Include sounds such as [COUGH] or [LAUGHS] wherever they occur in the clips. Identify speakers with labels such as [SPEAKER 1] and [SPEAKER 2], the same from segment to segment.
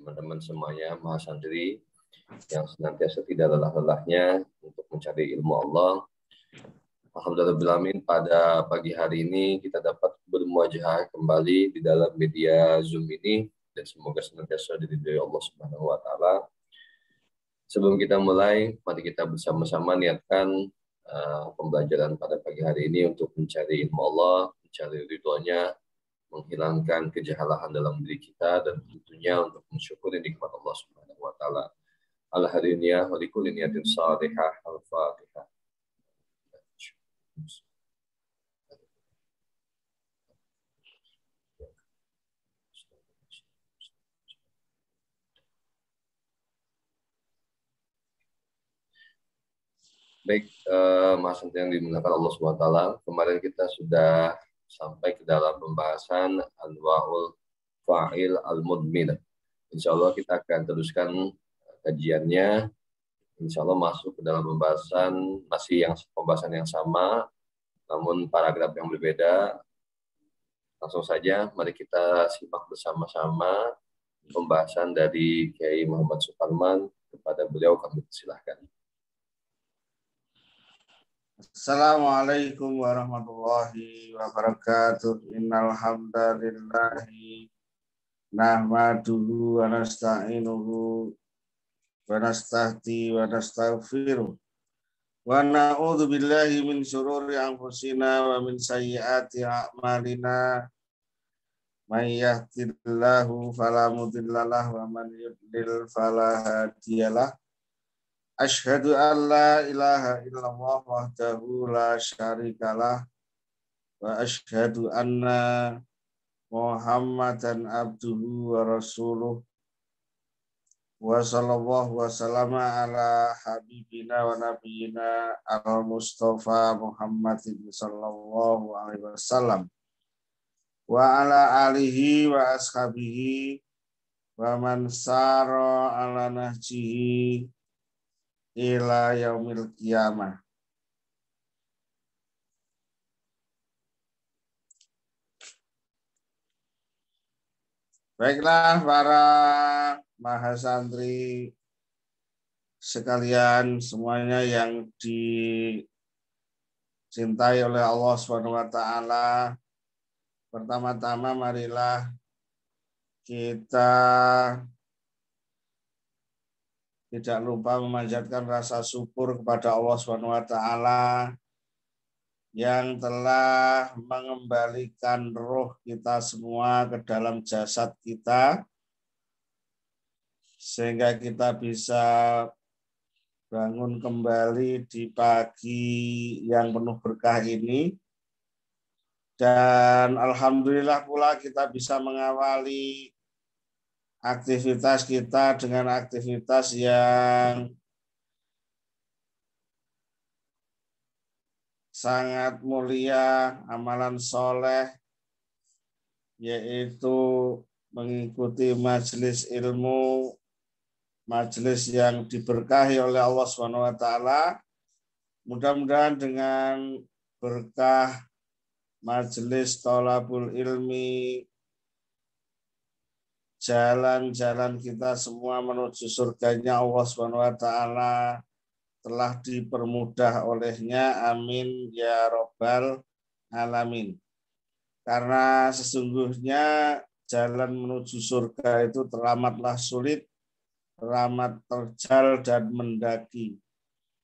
[SPEAKER 1] teman-teman semuanya maha santri yang senantiasa tidak lelah-lelahnya untuk mencari ilmu Allah. Alhamdulillah, pada pagi hari ini kita dapat bermuajah kembali di dalam media Zoom ini dan semoga senantiasa diridhoi Allah Subhanahu wa taala. Sebelum kita mulai, mari kita bersama-sama niatkan uh, pembelajaran pada pagi hari ini untuk mencari ilmu Allah, mencari ridhonya, menghilangkan kejahalahan dalam diri kita dan tentunya untuk mensyukuri nikmat Allah Subhanahu wa taala. Al hadiniyah wa likulli niyatin salihah. Al-Fatihah. Baik, uh, eh, yang dimuliakan Allah SWT, kemarin kita sudah sampai ke dalam pembahasan anwaul fa'il al-mudmin. Insya Allah kita akan teruskan eh, kajiannya. Insya Allah masuk ke dalam pembahasan masih yang pembahasan yang sama, namun paragraf yang berbeda. Langsung saja, mari kita simak bersama-sama pembahasan dari Kiai Muhammad Suparman kepada beliau kami silahkan.
[SPEAKER 2] Assalamualaikum warahmatullahi wabarakatuh. Innal hamdalillah nahmaduhu wa nasta'inuhu wa nasta'ti wa nastaghfiruh. Wa na'udzu billahi min syururi anfusina wa min sayyiati a'malina. May yahdihillahu fala mudhillalah wa man yudlil fala hadiyalah. Ashhadu an la ilaha illallah wahdahu la syarikalah wa ashhadu anna Muhammadan abduhu wa rasuluh wa sallallahu wa salama ala habibina wa nabiyina al-mustafa Muhammadin sallallahu alaihi wasallam wa ala alihi wa ashabihi wa man sara ala nahjihi ila yaumil qiyamah. Baiklah para mahasantri sekalian semuanya yang dicintai oleh Allah Subhanahu wa taala. Pertama-tama marilah kita tidak lupa memanjatkan rasa syukur kepada Allah Subhanahu wa taala yang telah mengembalikan roh kita semua ke dalam jasad kita sehingga kita bisa bangun kembali di pagi yang penuh berkah ini. Dan alhamdulillah pula kita bisa mengawali aktivitas kita dengan aktivitas yang sangat mulia, amalan soleh, yaitu mengikuti majelis ilmu, majelis yang diberkahi oleh Allah swt Mudah-mudahan dengan berkah majelis tolabul ilmi jalan-jalan kita semua menuju surganya Allah Subhanahu wa taala telah dipermudah olehnya. Amin ya robbal alamin. Karena sesungguhnya jalan menuju surga itu teramatlah sulit, teramat terjal dan mendaki.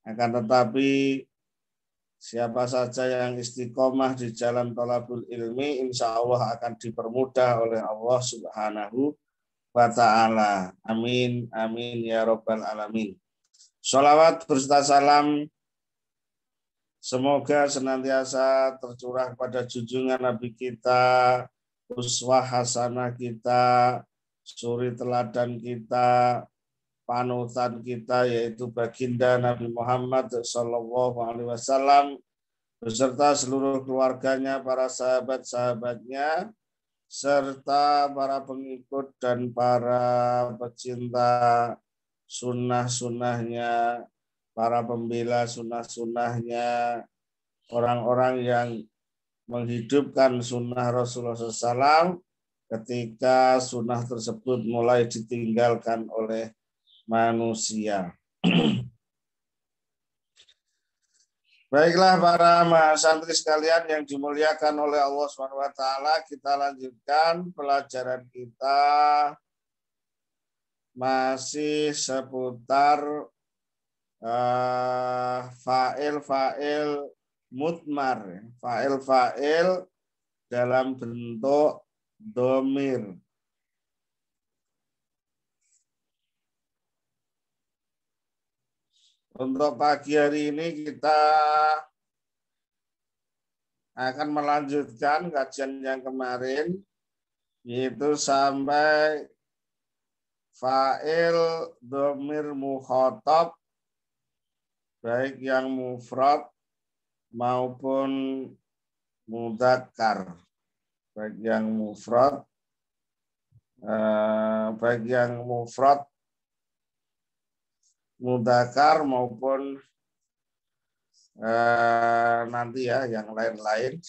[SPEAKER 2] Akan tetapi siapa saja yang istiqomah di jalan tolabul ilmi, insya Allah akan dipermudah oleh Allah Subhanahu wa ta'ala. Amin, amin ya robbal alamin. Salawat berserta salam semoga senantiasa tercurah pada junjungan Nabi kita, uswah hasanah kita, suri teladan kita, panutan kita yaitu baginda Nabi Muhammad SAW beserta seluruh keluarganya, para sahabat-sahabatnya, serta para pengikut dan para pecinta sunnah-sunnahnya, para pembela sunnah-sunnahnya, orang-orang yang menghidupkan sunnah Rasulullah SAW ketika sunnah tersebut mulai ditinggalkan oleh manusia.
[SPEAKER 3] Baiklah para
[SPEAKER 2] santri sekalian yang dimuliakan oleh Allah Subhanahu Wa Taala, kita lanjutkan pelajaran kita masih seputar uh, fa'il-fa'il mutmar, fa'il-fa'il dalam bentuk domir. Untuk pagi hari ini kita akan melanjutkan kajian yang kemarin yaitu sampai fa'il domir mukhotob baik yang mufrad maupun mudakar baik yang mufrad eh, baik yang mufrad mudakar maupun eh, nanti ya yang lain-lain.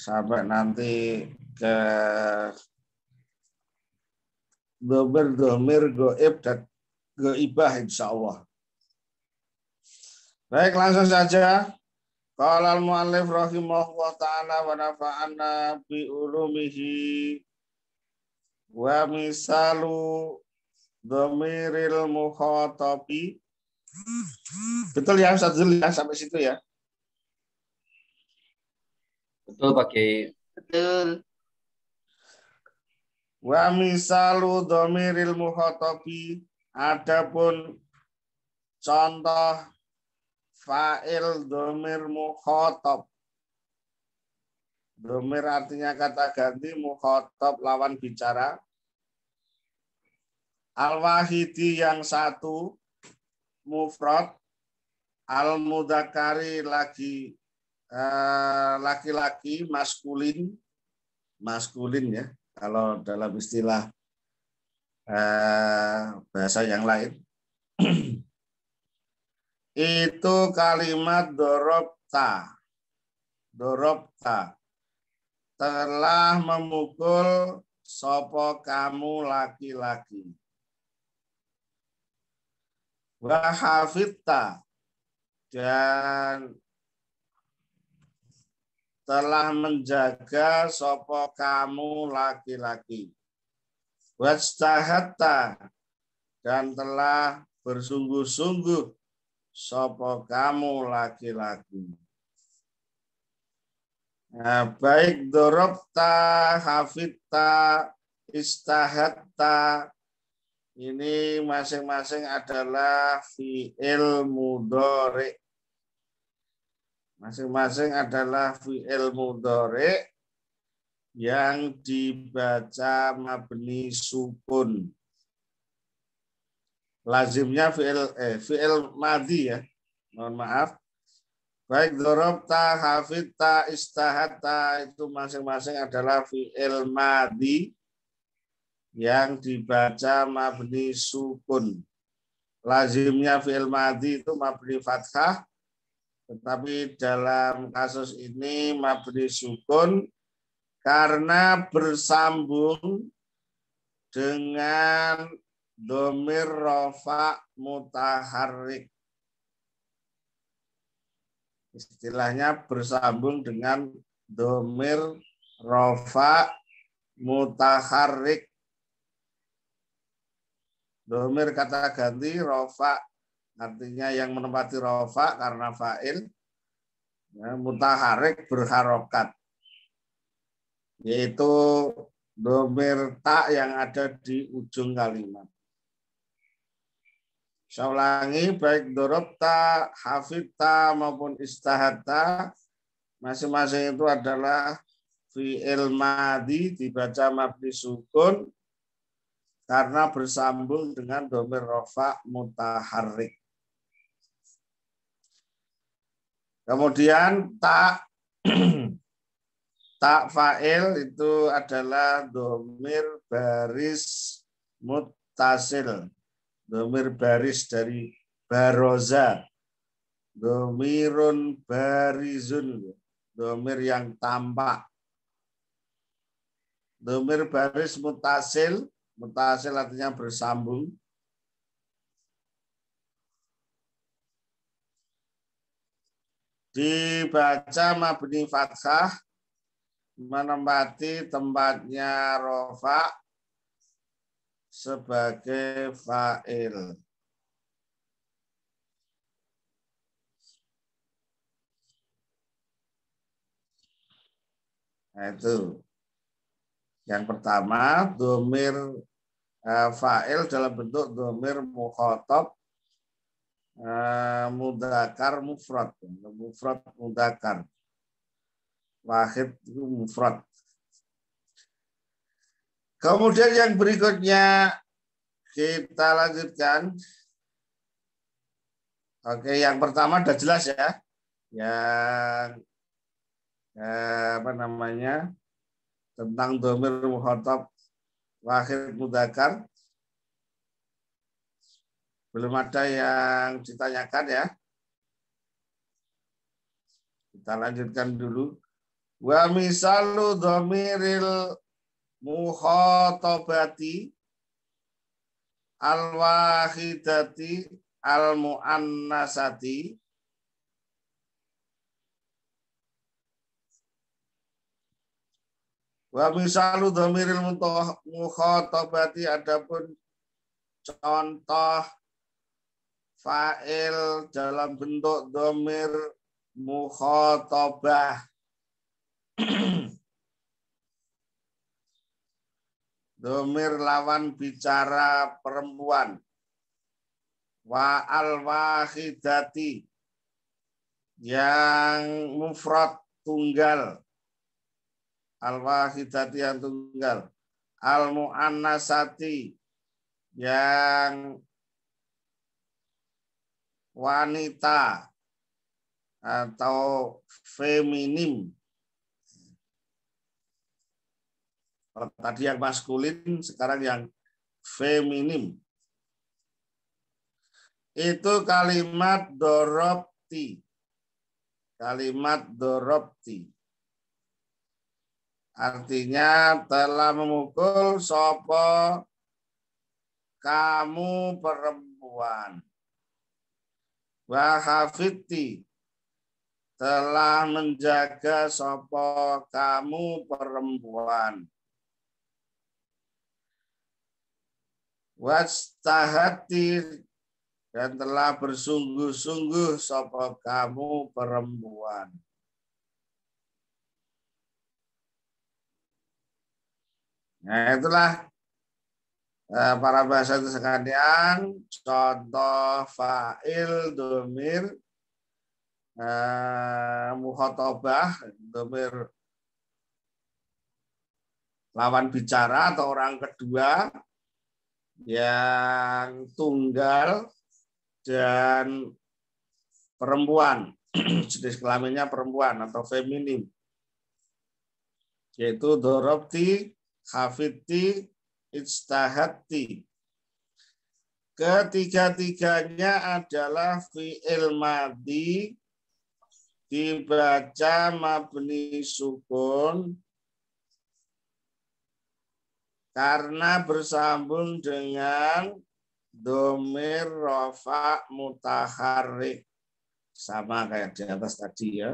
[SPEAKER 2] Sampai nanti ke dober domir goib dan goibah insya Allah. Baik langsung saja. Kalau al-muallif rahimahullah ta'ala wa nafa'ana bi ulumihi wa misalu domiril muhotopi betul ya Ustaz Zul ya sampai situ ya
[SPEAKER 1] betul pakai
[SPEAKER 2] betul wa misalu dhamiril muhotopi adapun contoh fa'il domir muhotop Domir artinya kata ganti, mukhotob lawan bicara. Al-Wahidi yang satu, mufrad. Al-Mudakari lagi eh, laki-laki eh, maskulin maskulin ya kalau dalam istilah eh, bahasa yang lain [CLEARS THROAT] itu kalimat dorobta dorobta telah memukul sopo kamu laki-laki. Wahafita dan telah menjaga sopo kamu laki-laki. Wastahata dan telah bersungguh-sungguh sopo kamu laki-laki. Nah, baik dorobta, hafita, istahatta. Ini masing-masing adalah fi'il mudore. Masing-masing adalah fi'il mudore yang dibaca mabni sukun. Lazimnya fi'il eh, fi'il madi ya. Mohon maaf. Baik dorobta, ista'hat istahata itu masing-masing adalah fi'il madi yang dibaca mabni sukun. Lazimnya fi'il madi itu mabni fathah, tetapi dalam kasus ini mabni sukun karena bersambung dengan domir rofa mutaharik istilahnya bersambung dengan domir rofa mutaharik domir kata ganti rofa artinya yang menempati rofa karena fa'il ya, mutaharik berharokat yaitu domir tak yang ada di ujung kalimat saya ulangi, baik dorobta, hafidta, maupun istahata masing-masing itu adalah fi'il madi dibaca mabni sukun karena bersambung dengan domir rofa mutaharik. Kemudian tak [CLEARS THROAT] tak fa'il itu adalah domir baris mutasil domir baris dari baroza, domirun barizun, domir yang tampak. Domir baris mutasil, mutasil artinya bersambung. Dibaca mabni fathah, menempati tempatnya rofa, sebagai fa'il. Nah, itu. Yang pertama, domir uh, fa'il dalam bentuk domir mukhotob uh, mudakar mufrad. Mufrad mudakar. Wahid mufrad. Kemudian yang berikutnya kita lanjutkan. Oke, yang pertama sudah jelas ya. Yang eh, apa namanya? tentang domir muhatab wahid mudakar. Belum ada yang ditanyakan ya. Kita lanjutkan dulu. Wa misalu domiril muhatabati al-wahidati al-mu'annasati Wa misalu dhamiril muhatabati adapun contoh fa'il dalam bentuk dhamir mukhatabah [CLEARS THROAT] domir lawan bicara perempuan wa al wahidati yang mufrad tunggal al wahidati yang tunggal al muannasati yang wanita atau feminim tadi yang maskulin, sekarang yang feminim. Itu kalimat dorobti. Kalimat dorobti. Artinya telah memukul sopo kamu perempuan. Wahafiti telah menjaga sopo kamu perempuan. Wastahati dan telah bersungguh-sungguh sapa kamu perempuan. Nah itulah eh, para bahasa itu sekalian contoh fa'il domir eh, muhotobah domir lawan bicara atau orang kedua yang tunggal dan perempuan [CLEARS THROAT] jenis kelaminnya perempuan atau feminim yaitu dorobti, hafiti Istahati. Ketiga-tiganya adalah fi'il madi dibaca mabni sukun karena bersambung dengan domir rofa mutaharik sama kayak di atas tadi ya.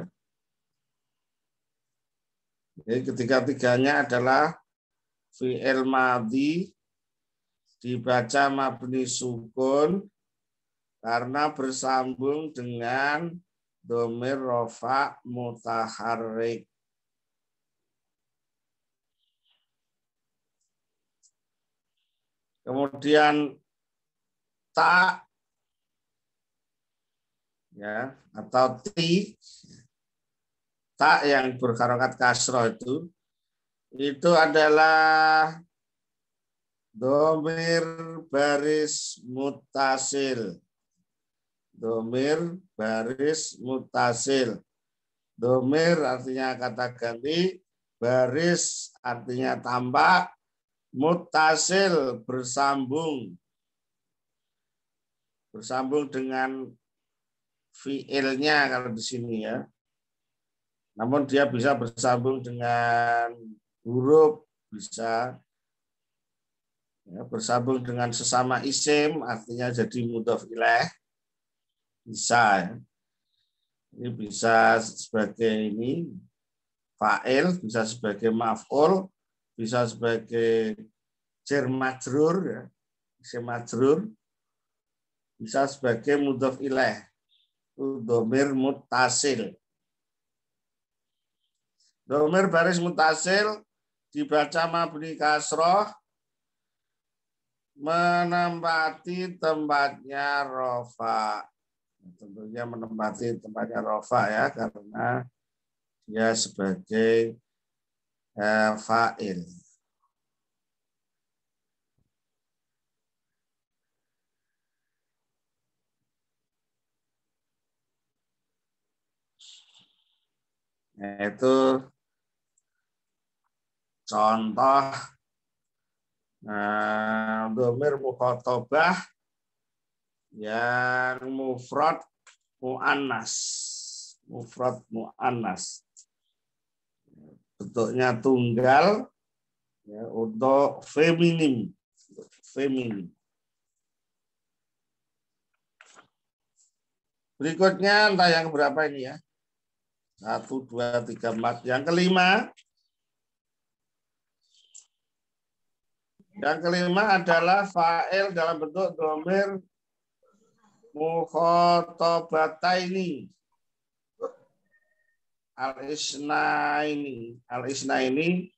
[SPEAKER 2] Jadi ketiga-tiganya adalah fi'il Madi dibaca mabni sukun karena bersambung dengan domir rofa mutaharik. Kemudian tak ya atau ti ta yang berkarokat kasro itu itu adalah domir baris mutasil domir baris mutasil domir artinya kata ganti baris artinya tambah mutasil bersambung bersambung dengan fiilnya kalau di sini ya. Namun dia bisa bersambung dengan huruf, bisa ya, bersambung dengan sesama isim, artinya jadi mudhof ilaih. Bisa. Ya. Ini bisa sebagai ini fa'il, bisa sebagai maf'ul, bisa sebagai cermajrur ya, cermajrur bisa sebagai mudhof ilaih domir mutasil domir baris mutasil dibaca mabni kasroh menempati tempatnya rofa tentunya menempati tempatnya rofa ya karena dia sebagai uh, fa'il. Itu contoh nah, domir mukhotobah yang mufrad mu'annas. Mufrad mu'annas bentuknya tunggal ya, untuk feminim feminim berikutnya entah yang berapa ini ya satu dua tiga empat yang kelima yang kelima adalah fa'il dalam bentuk domir mukhotobata ini al isna ini al isna ini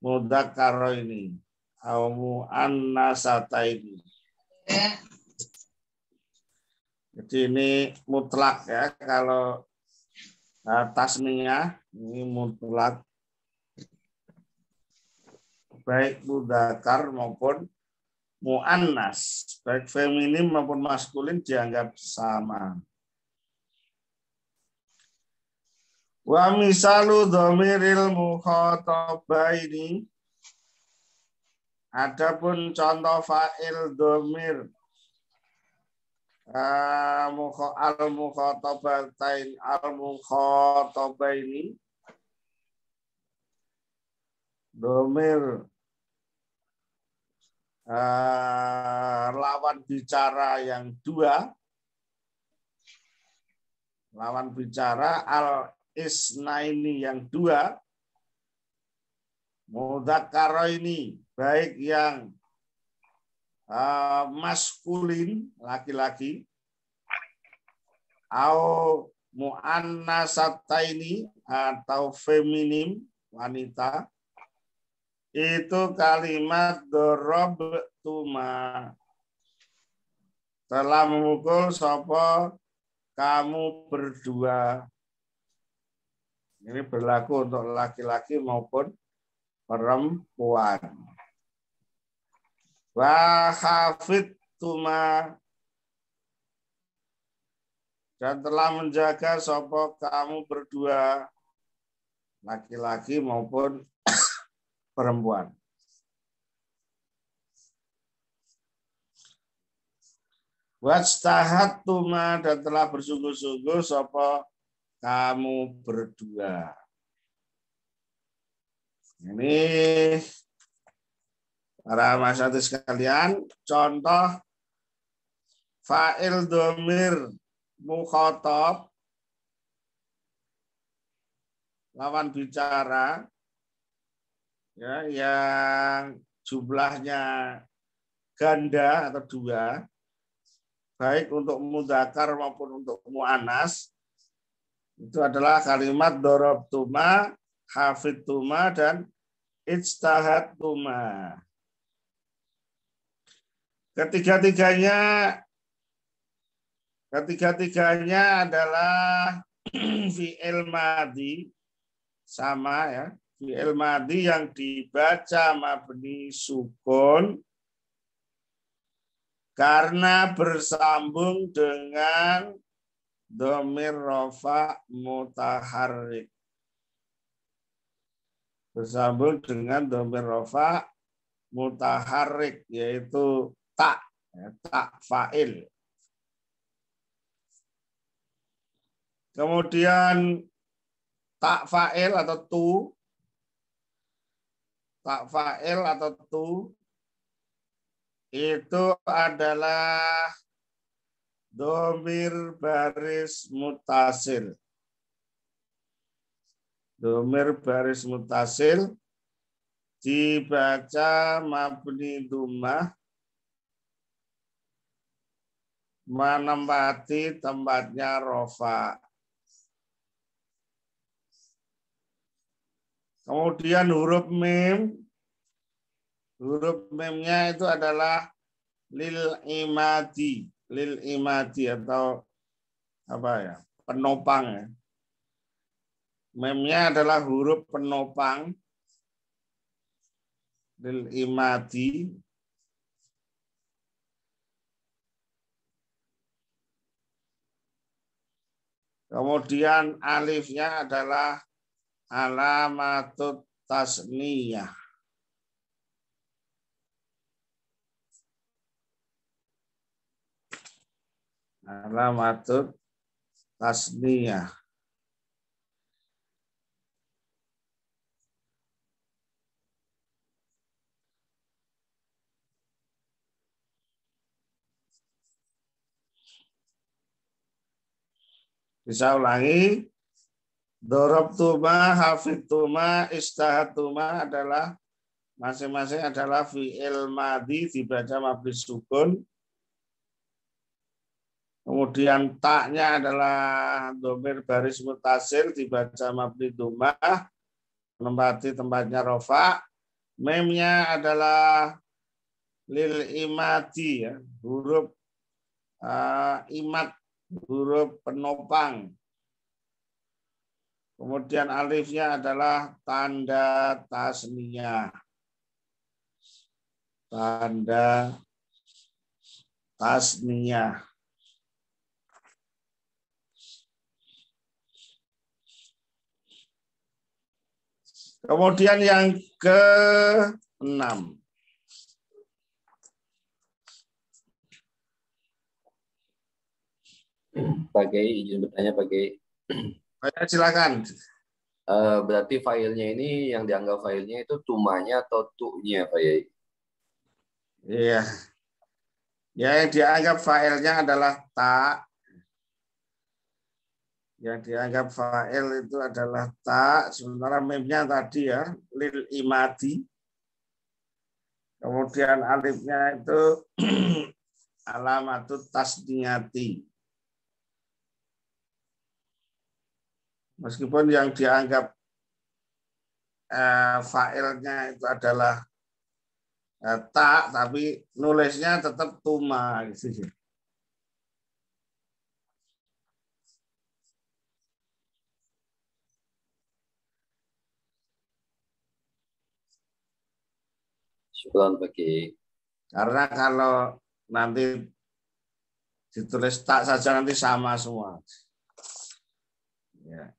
[SPEAKER 2] mudakaro ini au Anasata ini jadi ini mutlak ya kalau uh, Tasminya ini mutlak baik mudakar maupun muannas baik feminim maupun maskulin dianggap sama Wa misalu dhamiril mukhatabaini Adapun contoh fa'il domir uh, eh, al mukhotobatain al mukhotobaini domir uh, eh, lawan bicara yang dua lawan bicara al isnaini yang dua mudakaro ini baik yang uh, maskulin laki-laki au muannasata ini atau feminim wanita itu kalimat dorob tuma telah memukul sopo kamu berdua ini berlaku untuk laki-laki maupun perempuan. Wa hafid tuma dan telah menjaga sopo kamu berdua laki-laki maupun [COUGHS] perempuan. Wajtahat tuma dan telah bersungguh-sungguh sopo kamu berdua. Ini para mahasiswa sekalian, contoh fa'il domir mukhotob lawan bicara ya yang jumlahnya ganda atau dua baik untuk mudakar maupun untuk muanas itu adalah kalimat dorob tuma, hafid tuma, dan ijtahat tuma. Ketiga-tiganya ketiga-tiganya adalah [CLEARS THROAT] fi'il madi sama ya. Fi'il madi yang dibaca mabni sukun karena bersambung dengan domir rofa mutaharrik. Bersambung dengan domir rofa mutaharrik, yaitu tak, ya, tak fa'il. Kemudian tak fa'il atau tu, tak fa'il atau tu, itu adalah domir baris mutasil. Domir baris mutasil dibaca mabni dumah menempati tempatnya rofa. Kemudian huruf mim, huruf mimnya itu adalah lil imadi lil imati atau apa ya penopang ya. Memnya adalah huruf penopang lil imati Kemudian alifnya adalah alamatut tasniyah. alamatut tasniyah Bisa ulangi. Dorob tuma, hafid tuma, istahat tuma adalah masing-masing adalah fi'il madi dibaca mabli sukun Kemudian taknya adalah domir baris mutasil dibaca mabni dumah menempati tempatnya rofa. Memnya adalah lil imati ya, huruf uh, imat huruf penopang. Kemudian alifnya adalah tanda tasnia. Tanda tasnia. Kemudian yang ke
[SPEAKER 1] enam. Pakai izin bertanya pakai. Baik, silakan. Eh, berarti filenya ini yang dianggap filenya itu tumanya atau tuknya Pak Yai? Iya.
[SPEAKER 2] Ya yang dianggap filenya adalah tak yang dianggap fa'il itu adalah tak, sementara memnya tadi ya, lil imati. Kemudian alifnya itu [CLEARS THROAT] alamatut tasdiyati Meskipun yang dianggap eh, fa'ilnya itu adalah eh, tak, tapi nulisnya tetap tuma. Gitu. Syukuran bagi. Karena kalau nanti ditulis tak saja nanti sama semua. Ya.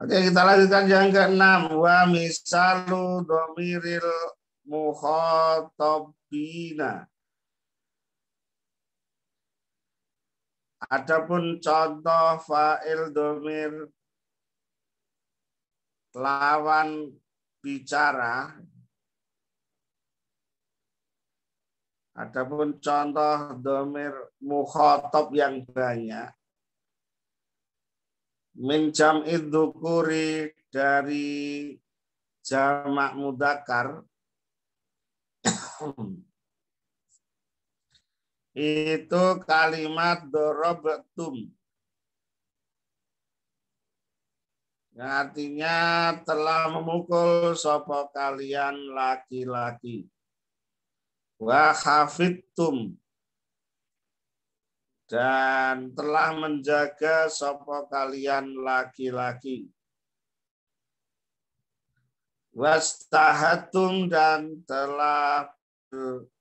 [SPEAKER 2] Oke, kita lanjutkan yang ke-6. Wa misalu domiril muhatabina. Adapun contoh fa'il domir lawan bicara. Adapun contoh domir muhatab yang banyak. Minjam idukuri dari jamak mudakar Hmm. Itu kalimat dorobtum. Yang artinya telah memukul sopo kalian laki-laki. Wa hafidtum. Dan telah menjaga sopo kalian laki-laki wastahatum dan telah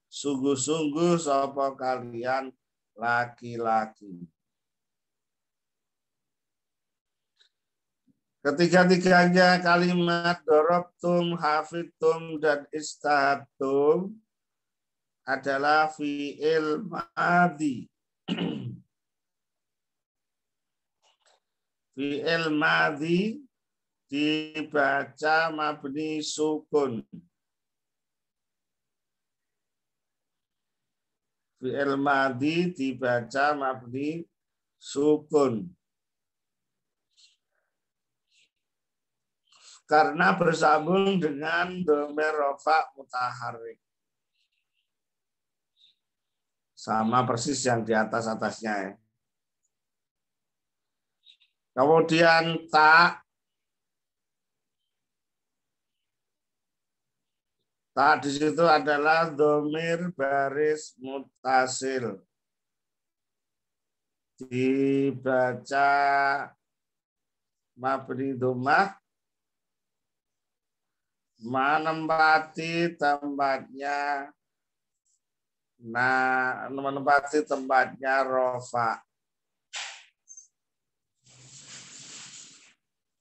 [SPEAKER 2] sungguh-sungguh sapa kalian laki-laki. Ketiga-tiganya kalimat dorobtum, hafidtum, dan istahatum adalah fi'il madi. [CLEARS THROAT] fi'il madi dibaca mabni sukun. fi'il madi dibaca mabni sukun. Karena bersambung dengan domer rofa mutaharik. Sama persis yang di atas-atasnya ya. Kemudian tak Tak nah, di situ adalah domir baris mutasil. Dibaca mabri domah menempati tempatnya nah menempati tempatnya rofa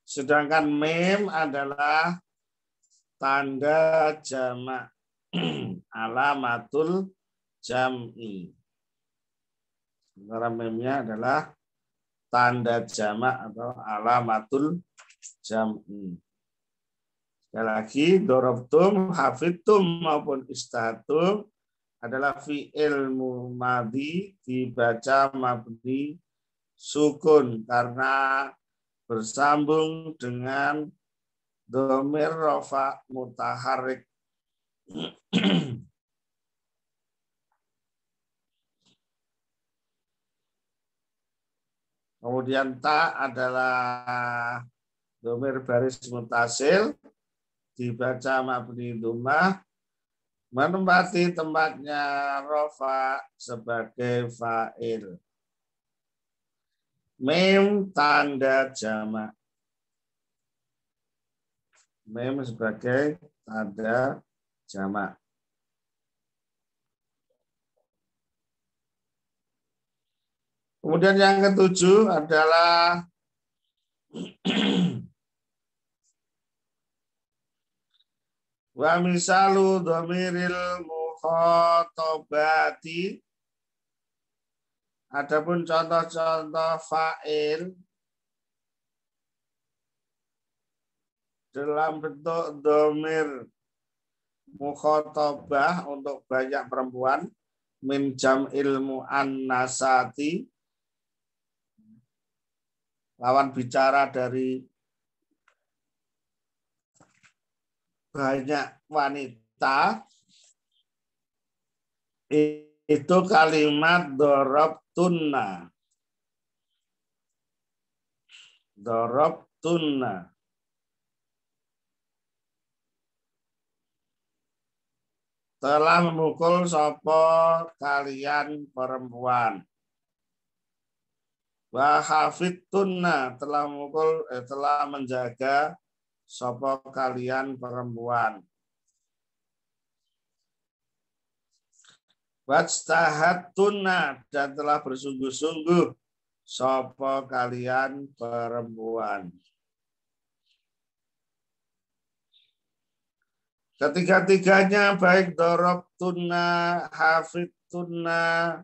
[SPEAKER 2] sedangkan mem adalah tanda jamak [CLEARS THROAT] alamatul jam'i. Sementara memnya adalah tanda jamak atau alamatul jam'i. Sekali lagi, dorobtum, hafidtum maupun istahatum adalah fi ilmu madi dibaca mabni sukun karena bersambung dengan Domir rofa mutaharik. [CLEARS THROAT] Kemudian ta adalah domir baris mutasil dibaca mabni dumah menempati tempatnya rofa sebagai fa'il. mem tanda jamak. Mem sebagai tanda jamak. Kemudian yang ketujuh adalah [CLEARS THROAT] wa misalu domiril muhotobati. Adapun contoh-contoh fa'il dalam bentuk domir mukhotobah untuk banyak perempuan min jam ilmu an-nasati lawan bicara dari banyak wanita itu kalimat dorob tunna dorob tunna telah memukul sopo kalian perempuan. Wahafid tunna telah memukul eh, telah menjaga sopo kalian perempuan. Wajtahat tunna dan telah bersungguh-sungguh sopo kalian perempuan. Ketiga-tiganya baik dorob tuna, hafid tuna,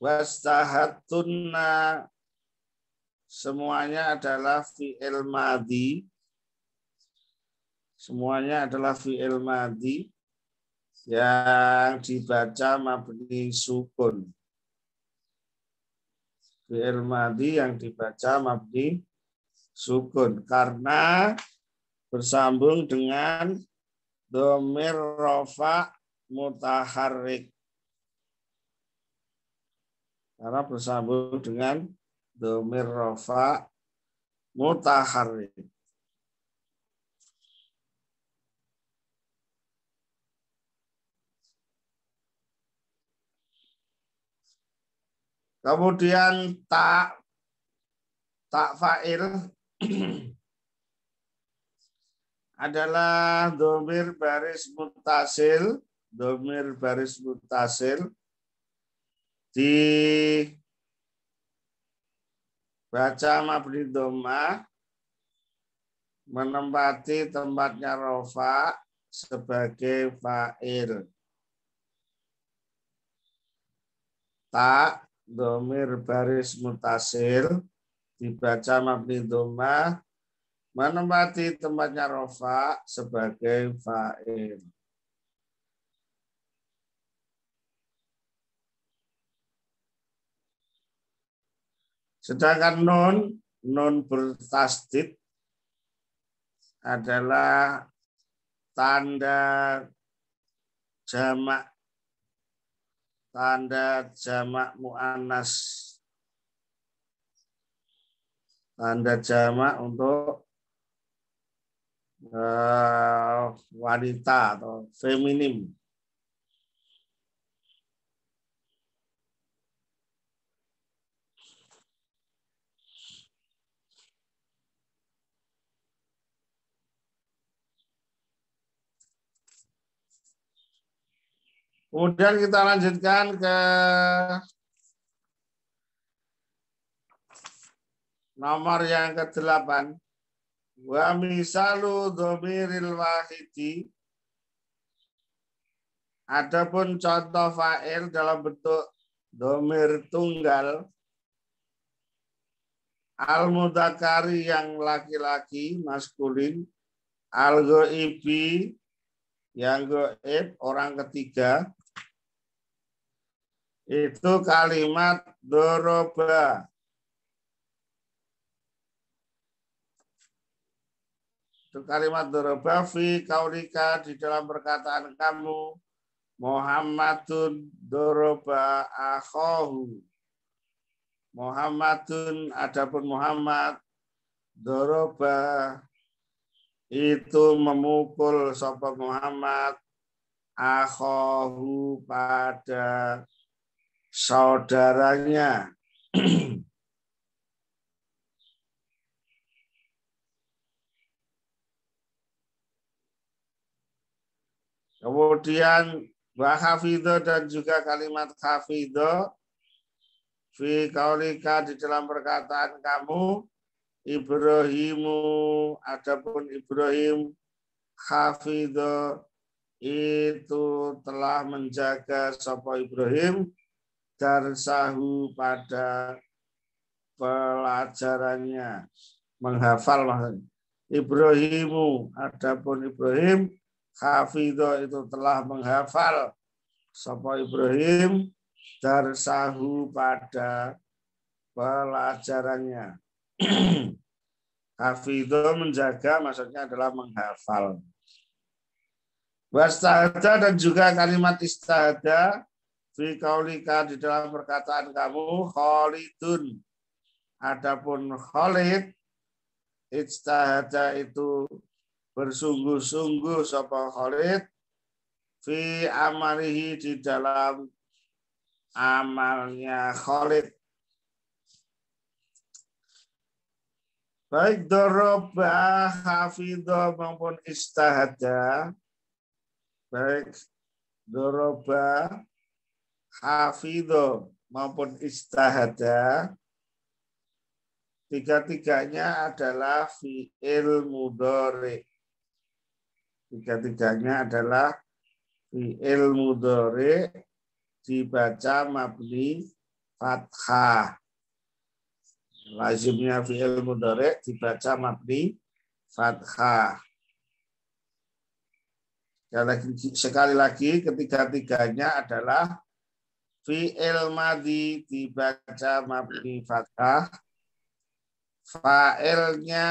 [SPEAKER 2] wastahat tunna, semuanya adalah fi'il madi, Semuanya adalah fi'il madi yang dibaca mabni sukun. Fi'il madi yang dibaca mabni sukun. Karena bersambung dengan domir rofa mutaharik. Karena bersambung dengan domir rofa mutaharik. Kemudian tak tak fa'il
[SPEAKER 1] [CLEARS THROAT]
[SPEAKER 2] adalah domir baris mutasil, domir baris mutasil di baca mabni doma menempati tempatnya rofa sebagai fa'il. Tak domir baris mutasil dibaca mabni doma menempati tempatnya rofa sebagai fa'il. Sedangkan nun, nun bertasdid adalah tanda jamak tanda jamak mu'anas tanda jamak untuk uh, wanita atau feminim. Kemudian kita lanjutkan ke nomor yang ke-8. Wa misalu dhamiril wahidi Adapun contoh fa'il dalam bentuk domir tunggal al mudakari yang laki-laki maskulin al yang goib orang ketiga itu kalimat doroba kalimat dorobafi kaulika di dalam perkataan kamu Muhammadun doroba akhohu. Muhammadun adapun Muhammad doroba itu memukul sopa Muhammad akhohu pada saudaranya [CLEARS THROAT] Kemudian wa dan juga kalimat hafidho fi kaulika di dalam perkataan kamu Ibrahimu adapun Ibrahim hafidho itu telah menjaga sopo Ibrahim dan Sahu pada pelajarannya menghafal maksudnya Ibrahimu adapun Ibrahim hafido itu telah menghafal sopo Ibrahim darsahu pada pelajarannya. [CLEARS THROAT] hafido menjaga maksudnya adalah menghafal. Wastahada dan juga kalimat istahada fi kaulika di dalam perkataan kamu kholidun. Adapun kholid, istahada itu bersungguh-sungguh sapa Khalid fi amalihi di dalam amalnya Khalid. Baik doroba, hafidho maupun istahada. Baik doroba, hafidho maupun istahada. Tiga-tiganya adalah fi'il mudorik. Tiga-tiganya adalah ilmu mudore dibaca mabni fathah. Lazimnya ilmu mudore dibaca mabni fathah. Sekali lagi, ketiga-tiganya adalah fi madi dibaca mabni fathah. Fa'ilnya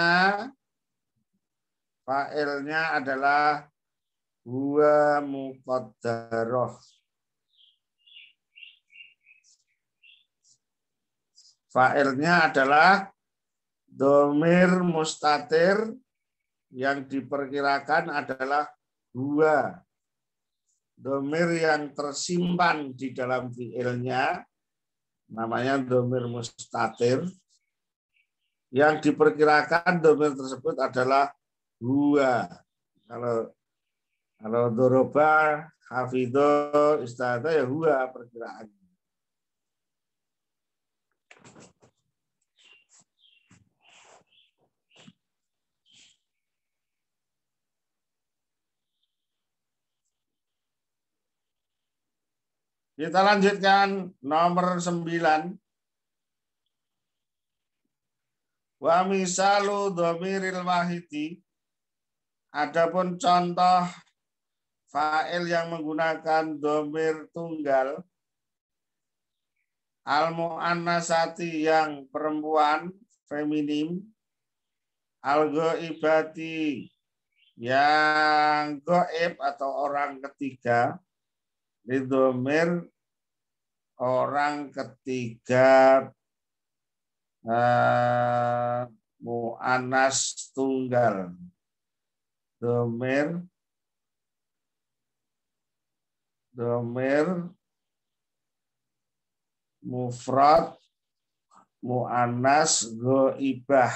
[SPEAKER 2] Fa'ilnya adalah huwa muqaddarah. Fa'ilnya adalah domir mustatir yang diperkirakan adalah huwa. Domir yang tersimpan di dalam fiilnya namanya domir mustatir yang diperkirakan domir tersebut adalah dua. Kalau kalau doroba, hafido, istata ya dua perkiraan. Kita lanjutkan nomor sembilan. Wa misalu domiril wahidi Adapun contoh fa'il yang menggunakan domir tunggal al muannasati yang perempuan feminim al ibati yang goib atau orang ketiga lidomir orang ketiga eh, muannas tunggal the mayor the mayor mufrad muannas ghaibah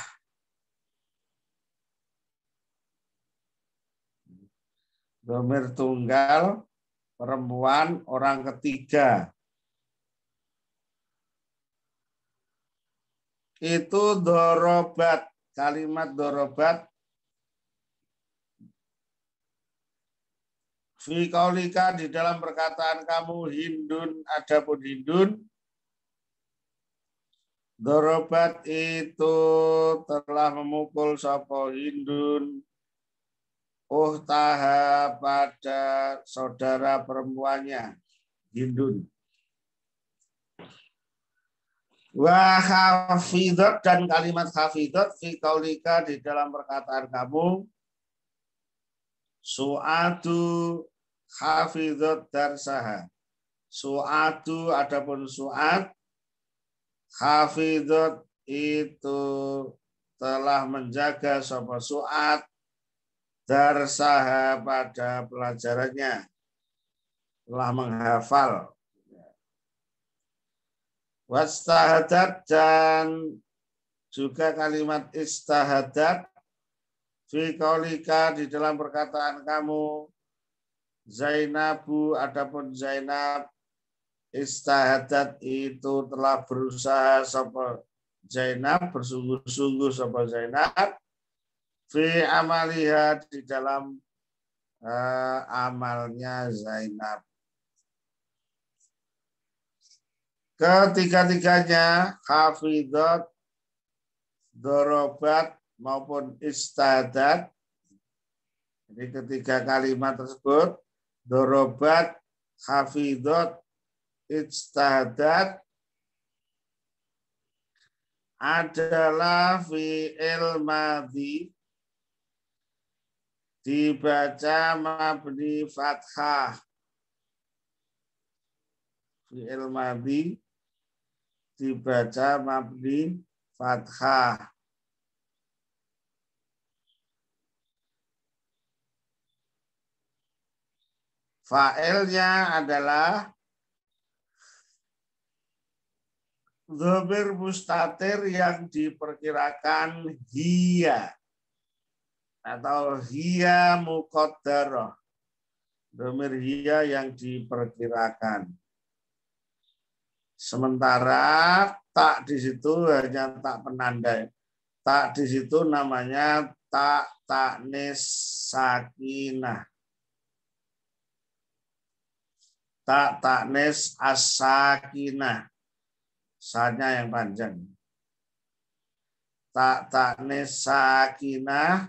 [SPEAKER 2] domir tunggal perempuan orang ketiga itu dorobat kalimat dorobat Fi di dalam perkataan kamu Hindun ada pun Hindun Dorobat itu telah memukul sopo Hindun Uhtaha oh, pada saudara perempuannya Hindun Wahafidat dan kalimat hafidot fi di dalam perkataan kamu suatu hafizat darsaha. Suatu adapun suat hafizat itu telah menjaga sapa suat darsaha pada pelajarannya telah menghafal wastahadat dan juga kalimat istahadat fi kaulika di dalam perkataan kamu Zainabu adapun Zainab istahadat itu telah berusaha sama Zainab bersungguh-sungguh sama Zainab fi amaliha di dalam uh, amalnya Zainab. Ketiga-tiganya hafidot, dorobat maupun istadat. Jadi ketiga kalimat tersebut dorobat hafidot istadat adalah fi'il madhi dibaca mabni fathah fi'il madhi dibaca mabni fathah Fa'ilnya adalah Zobir mustatir yang diperkirakan hiya atau hiya muqaddarah. Domir hiya yang diperkirakan. Sementara tak di situ hanya tak penanda. Tak di situ namanya tak taknis sakinah. tak taknes asakina saatnya yang panjang tak taknes sakina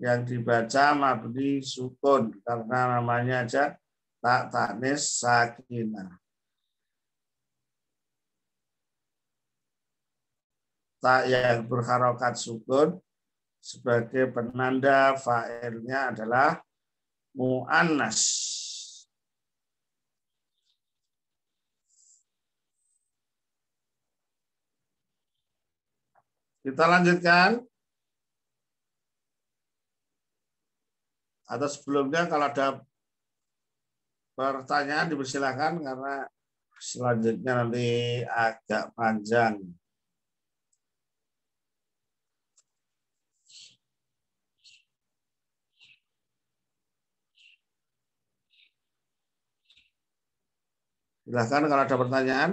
[SPEAKER 2] yang dibaca mabdi sukun karena namanya aja tak taknes sakina tak yang berharokat sukun sebagai penanda fa'ilnya adalah muannas Kita lanjutkan. Atau sebelumnya kalau ada pertanyaan dipersilakan karena selanjutnya nanti agak panjang. Silahkan kalau ada pertanyaan.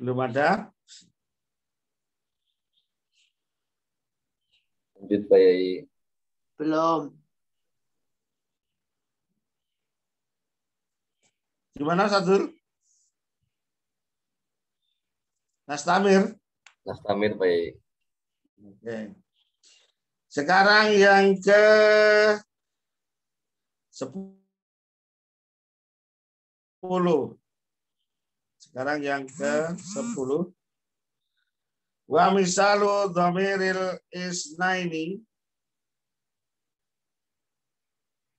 [SPEAKER 2] Belum ada?
[SPEAKER 1] Lanjut Pak Yai. Belum. Gimana Sadur?
[SPEAKER 2] Nastamir?
[SPEAKER 1] Nastamir Pak Yai.
[SPEAKER 2] Oke. Sekarang yang ke sepuluh. Sekarang yang ke-10. Wa misalu dhamiril isnaini.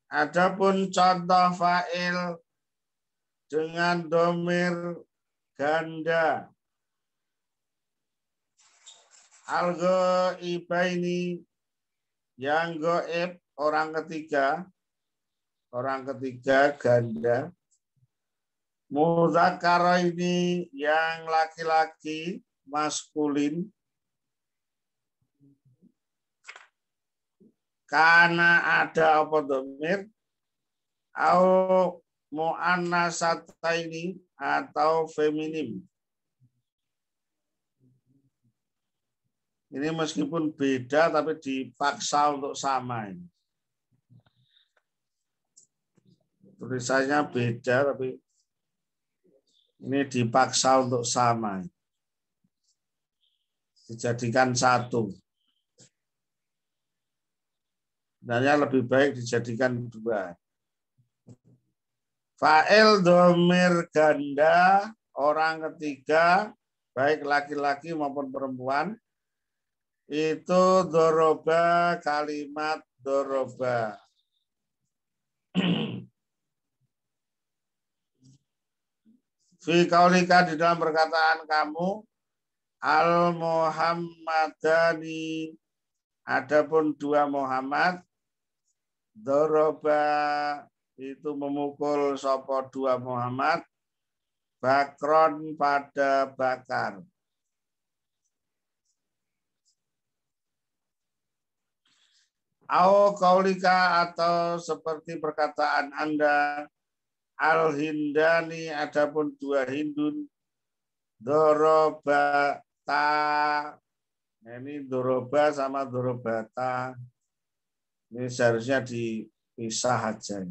[SPEAKER 2] Adapun contoh fa'il dengan domir ganda. Algo iba ini yang goib orang ketiga. Orang ketiga ganda Muzakara ini yang laki-laki maskulin karena ada apa domir au muannasata ini atau feminim. Ini meskipun beda tapi dipaksa untuk sama ini. Tulisannya beda tapi ini dipaksa untuk sama. Dijadikan satu. Sebenarnya lebih baik dijadikan dua. Fa'il domir ganda, orang ketiga, baik laki-laki maupun perempuan, itu doroba kalimat doroba Fi kaulika di dalam perkataan kamu al Muhammadani adapun dua Muhammad doroba itu memukul sopo dua Muhammad bakron pada bakar. Au kaulika atau seperti perkataan Anda Al-Hindani adapun dua Hindun Dorobata ini Doroba sama Dorobata ini seharusnya dipisah aja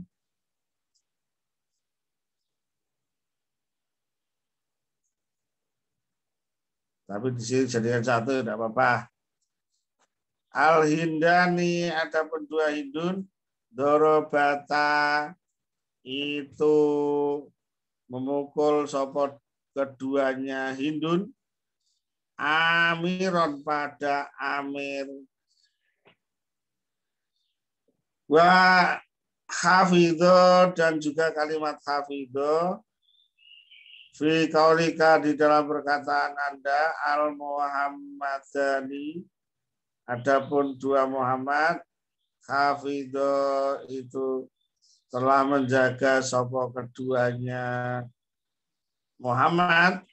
[SPEAKER 2] tapi di sini jadikan satu tidak apa-apa Al-Hindani adapun dua Hindun Dorobata itu memukul sopot keduanya Hindun Amiron pada Amir wa hafidho dan juga kalimat hafidho fi kaulika di dalam perkataan Anda al Muhammadani adapun dua Muhammad hafidho itu telah menjaga sopo keduanya Muhammad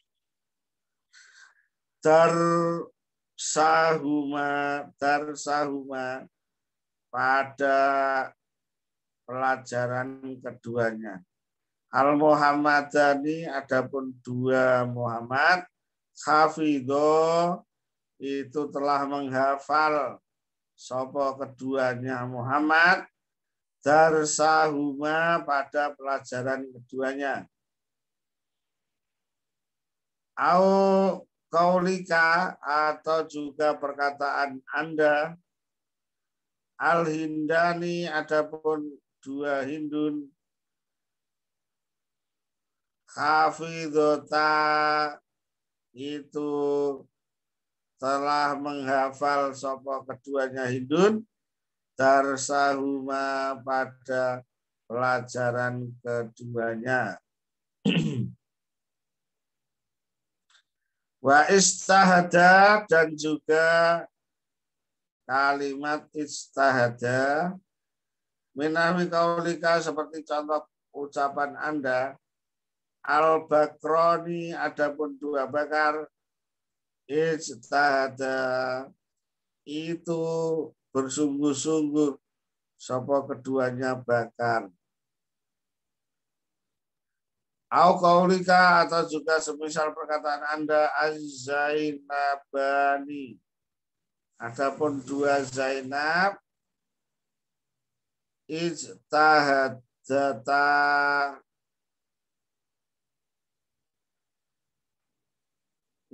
[SPEAKER 2] tersahuma tersahuma pada pelajaran keduanya. Al Muhammadani adapun dua Muhammad Hafidho itu telah menghafal sopo keduanya Muhammad darsahuma pada pelajaran keduanya. Au kaulika atau juga perkataan Anda Al-Hindani adapun dua Hindun Hafidhota itu telah menghafal sopo keduanya Hindun darsahuma pada pelajaran keduanya. [CLEARS THROAT] Wa istahada dan juga kalimat istahada Minami kaulika seperti contoh ucapan Anda al-bakroni adapun dua bakar ista'hada itu bersungguh-sungguh sapa keduanya bakar. Au kaulika atau juga semisal perkataan Anda Az-Zainabani. Adapun dua Zainab ijtahadata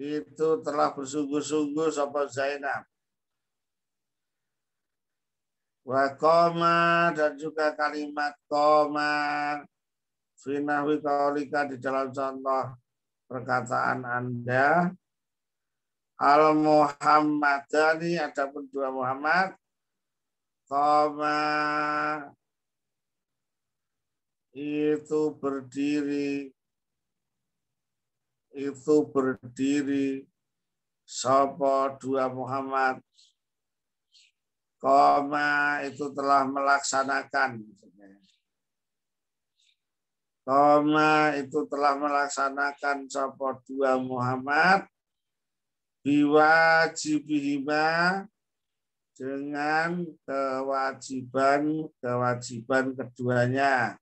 [SPEAKER 2] itu telah bersungguh-sungguh sapa Zainab Wa koma dan juga kalimat koma. Finahwi kaulika di dalam contoh perkataan Anda. Al Muhammadani ada pun dua Muhammad. Koma itu berdiri itu berdiri sopo dua Muhammad Koma itu telah melaksanakan. Koma itu telah melaksanakan sopo dua Muhammad biwajibihima dengan kewajiban kewajiban keduanya.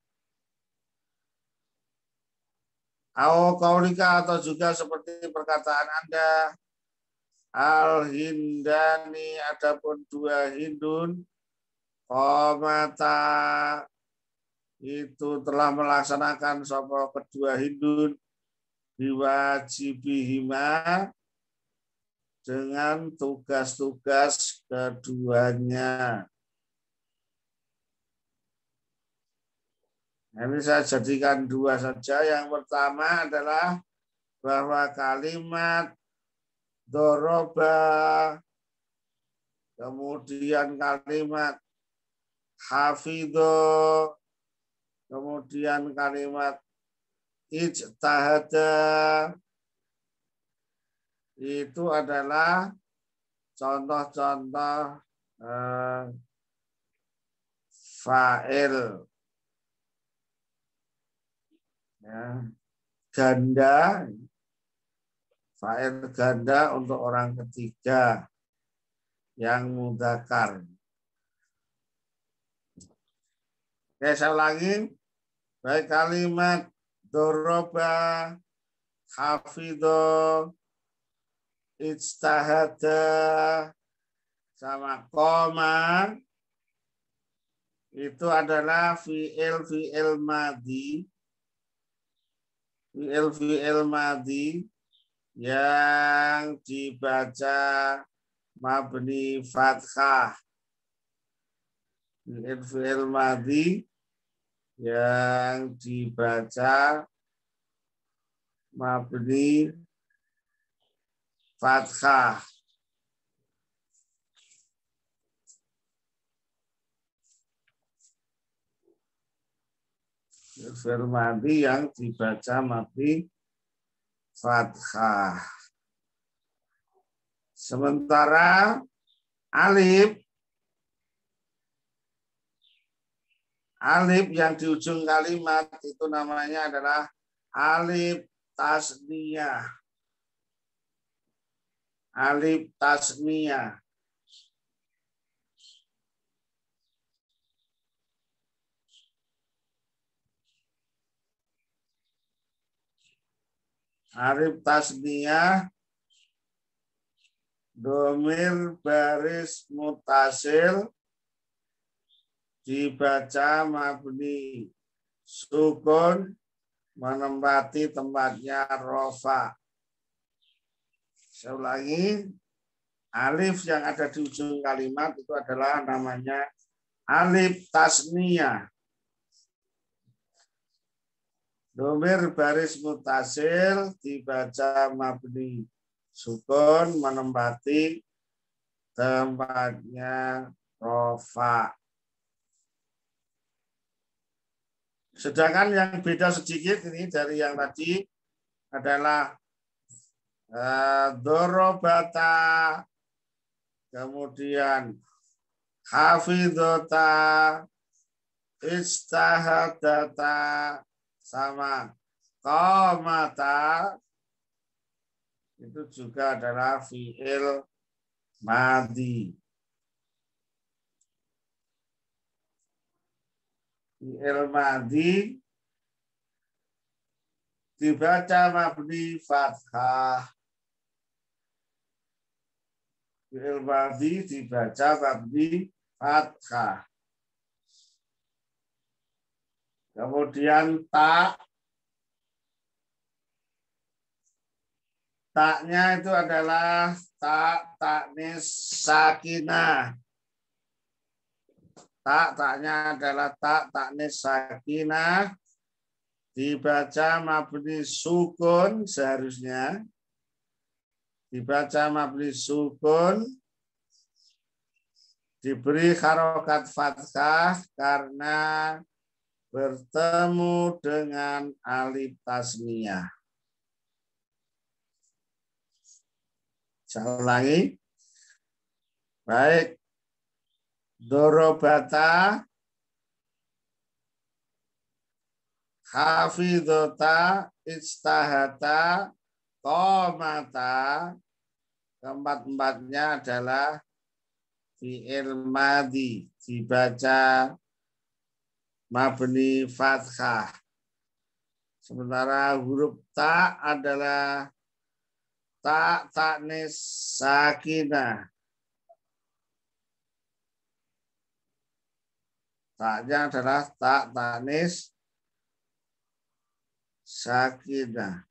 [SPEAKER 2] Au kaulika atau juga seperti perkataan Anda Al-Hindani adapun dua Hindun Komata itu telah melaksanakan sopo kedua Hindun diwajibihima dengan tugas-tugas keduanya. Ini saya jadikan dua saja. Yang pertama adalah bahwa kalimat doroba. Kemudian kalimat hafidho. Kemudian kalimat ijtahada. Itu adalah contoh-contoh eh, fa'il. Ya. Ganda Fa'il ganda untuk orang ketiga yang mudakar. Oke, saya ulangi. Baik kalimat doroba hafido ijtahada sama koma itu adalah fi'il fi'il madi fi'il fi'il madi yang dibaca mabni fathah fi'il madhi yang dibaca mabni fathah fi'il madhi yang dibaca mabni fathah. Sementara alif alif yang di ujung kalimat itu namanya adalah alif tasniyah. Alif tasniyah. Arif tasniyah domir baris mutasil dibaca mabni sukun menempati tempatnya rofa. Saya ulangi, alif yang ada di ujung kalimat itu adalah namanya alif tasniyah Domir baris mutasil dibaca mabni sukun menempati tempatnya rofa. Sedangkan yang beda sedikit ini dari yang tadi adalah uh, dorobata, kemudian hafidota, istahadata, sama komata itu juga adalah fiil madi. Fiil madi dibaca mabni fathah. Fiil madi dibaca mabni fathah. Kemudian tak. Taknya itu adalah tak taknis sakinah. Tak taknya adalah tak taknis sakinah. Dibaca mabni sukun seharusnya. Dibaca mabni sukun. Diberi harokat fathah karena bertemu dengan alif tasniyah. Saya ulangi. Baik. Dorobata hafidota istahata komata keempat-empatnya adalah fi'il madi dibaca mabni fathah. Sementara huruf ta adalah ta taknis sakinah. Taknya adalah tak nis sakinah.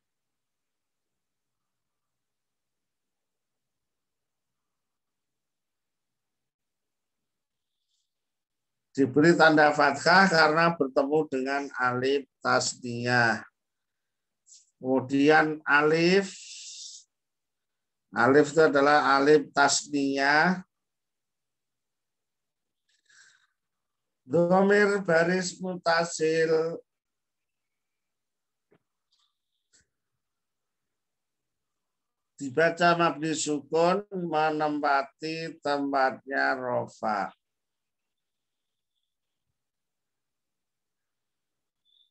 [SPEAKER 2] diberi tanda fathah karena bertemu dengan alif tasniyah. Kemudian alif alif itu adalah alif tasniyah. Domir baris mutasil dibaca mabdi sukun menempati tempatnya rofa.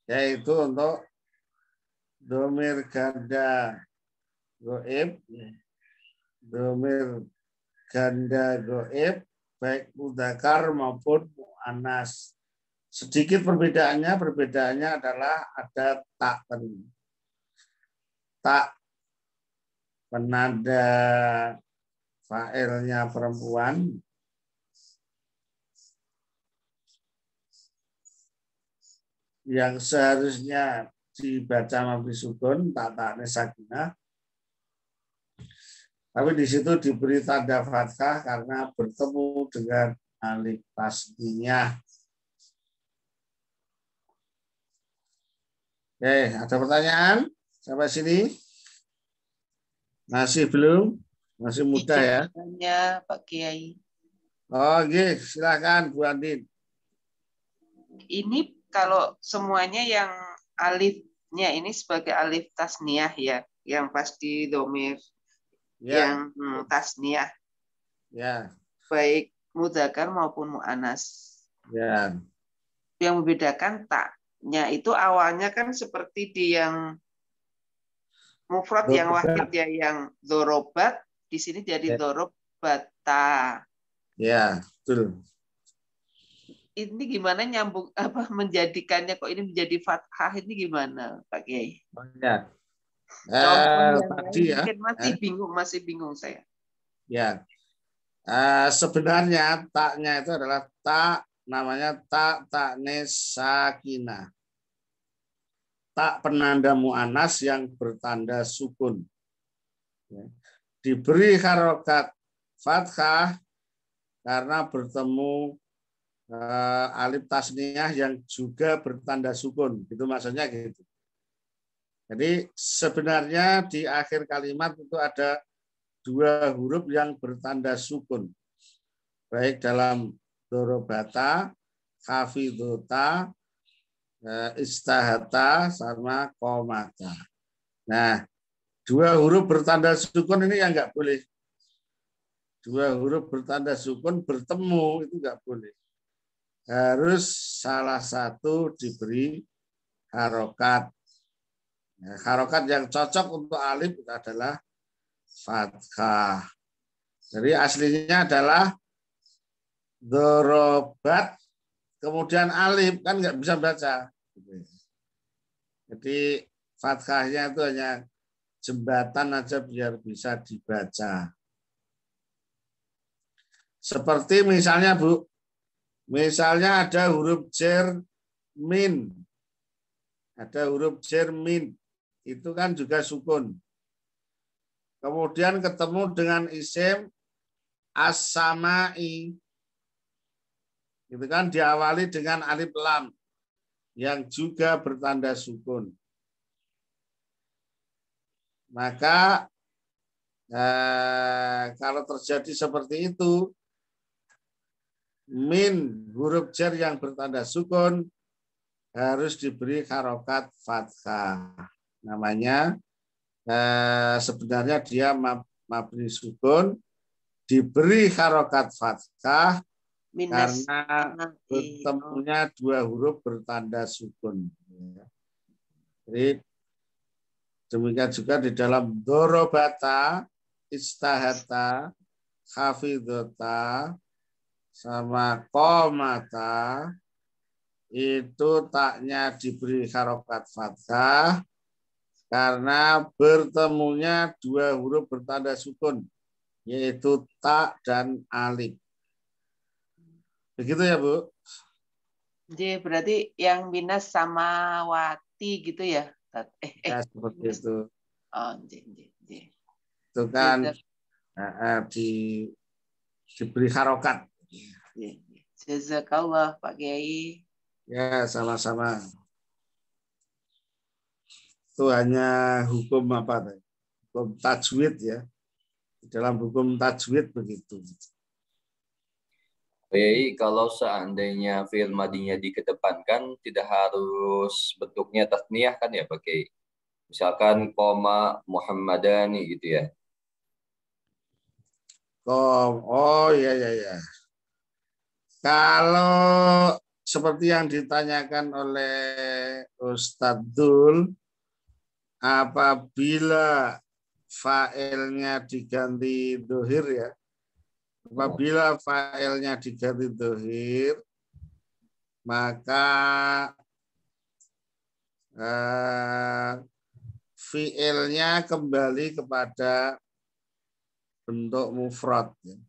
[SPEAKER 2] yaitu untuk domir ganda goib, domir ganda goib, baik mudakar maupun mu'anas. Sedikit perbedaannya, perbedaannya adalah ada tak pen, tak penanda failnya perempuan, yang seharusnya dibaca Mabri Sukun, Tatane Sakinah, tapi di situ diberi tanda fathah karena bertemu dengan alif pastinya. Oke, ada pertanyaan Siapa sini? Masih belum? Masih muda ya?
[SPEAKER 4] Tanya Pak Kiai.
[SPEAKER 2] Oke, oh, silakan
[SPEAKER 4] Bu Andin. Ini kalau semuanya yang alifnya ini sebagai alif tasniah ya, yang pasti domir, ya. yang hmm, tasniah. Ya. Baik mudakar maupun mu'anas. Ya. Yang membedakan taknya itu awalnya kan seperti di yang mufrad yang wahid ya yang dorobat di sini jadi ya. dorobata. Ya, betul ini gimana nyambung [LAUGHS] apa menjadikannya kok ini menjadi fathah ini gimana Pak Kiai? Benar.
[SPEAKER 2] Uh, tadi ya. ya. Masih uh,
[SPEAKER 4] bingung, masih bingung saya.
[SPEAKER 1] Ya.
[SPEAKER 2] Uh, sebenarnya taknya itu adalah tak namanya tak tak nesakina. Tak penanda mu'anas yang bertanda sukun. Ya. Diberi harokat fathah karena bertemu uh, alif tasniah yang juga bertanda sukun. Itu maksudnya gitu. Jadi sebenarnya di akhir kalimat itu ada dua huruf yang bertanda sukun. Baik dalam dorobata, hafidota, eh, istahata, sama komata. Nah, dua huruf bertanda sukun ini yang nggak boleh. Dua huruf bertanda sukun bertemu itu nggak boleh harus salah satu diberi harokat. Ya, harokat yang cocok untuk alif adalah fathah. Jadi aslinya adalah dorobat, kemudian alif kan nggak bisa baca. Jadi fathahnya itu hanya jembatan aja biar bisa dibaca. Seperti misalnya Bu, Misalnya ada huruf cermin. Ada huruf cermin. Itu kan juga sukun. Kemudian ketemu dengan isim as Itu kan diawali dengan alif lam yang juga bertanda sukun. Maka eh, kalau terjadi seperti itu, min huruf jar yang bertanda sukun harus diberi harokat fathah. Namanya eh, sebenarnya dia mabni sukun diberi harokat fathah Minus.
[SPEAKER 4] karena
[SPEAKER 2] bertemunya oh. dua huruf bertanda sukun. Ya. Jadi demikian juga di dalam dorobata, istahata, hafidota, sama komata itu taknya diberi harokat fathah karena bertemunya dua huruf bertanda sukun yaitu tak dan alif. Begitu ya, Bu?
[SPEAKER 4] Jadi berarti yang binas sama wati gitu ya? Eh, eh. Ya, seperti itu. Oh, jadi. jih, Itu kan gitu. eh, eh, di diberi harokat. Iya, iya. Jazakallah Pak Kiai.
[SPEAKER 2] Ya, sama-sama. Itu hanya hukum apa tadi? Hukum tajwid ya. Dalam hukum tajwid begitu.
[SPEAKER 1] Kiai, kalau seandainya fi'il madinya dikedepankan, tidak harus bentuknya tasniah kan ya Pak Kiai? Misalkan koma Muhammadani gitu ya.
[SPEAKER 2] Kom, oh iya iya iya. Kalau seperti yang ditanyakan oleh Ustadz Dul, apabila failnya diganti dohir ya, apabila failnya diganti dohir, maka eh, fiilnya kembali kepada bentuk mufrad. Ya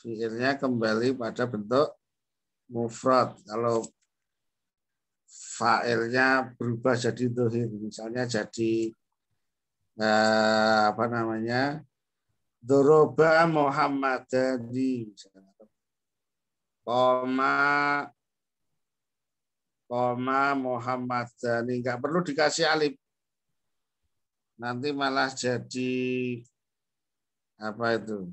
[SPEAKER 2] fiilnya kembali pada bentuk mufrad. Kalau fa'ilnya berubah jadi dohir, misalnya jadi eh, apa namanya Doroba Muhammadani misalnya. Koma koma Muhammadani nggak perlu dikasih alif nanti malah jadi apa itu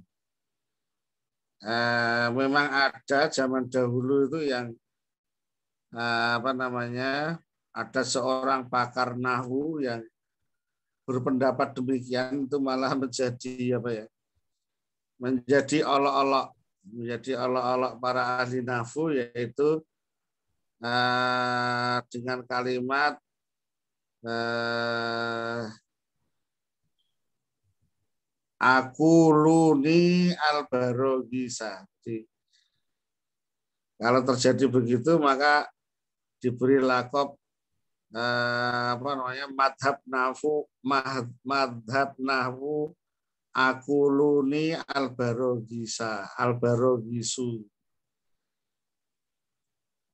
[SPEAKER 2] Eh, memang ada zaman dahulu itu yang eh, apa namanya ada seorang pakar nahu yang berpendapat demikian itu malah [LAUGHS] menjadi apa ya menjadi olok-olok menjadi olok-olok para ahli nahu yaitu eh, dengan kalimat eh, Aku luni al Jadi Kalau terjadi begitu maka diberi lakop eh, apa namanya madhab nafu madhab nafu aku barogisu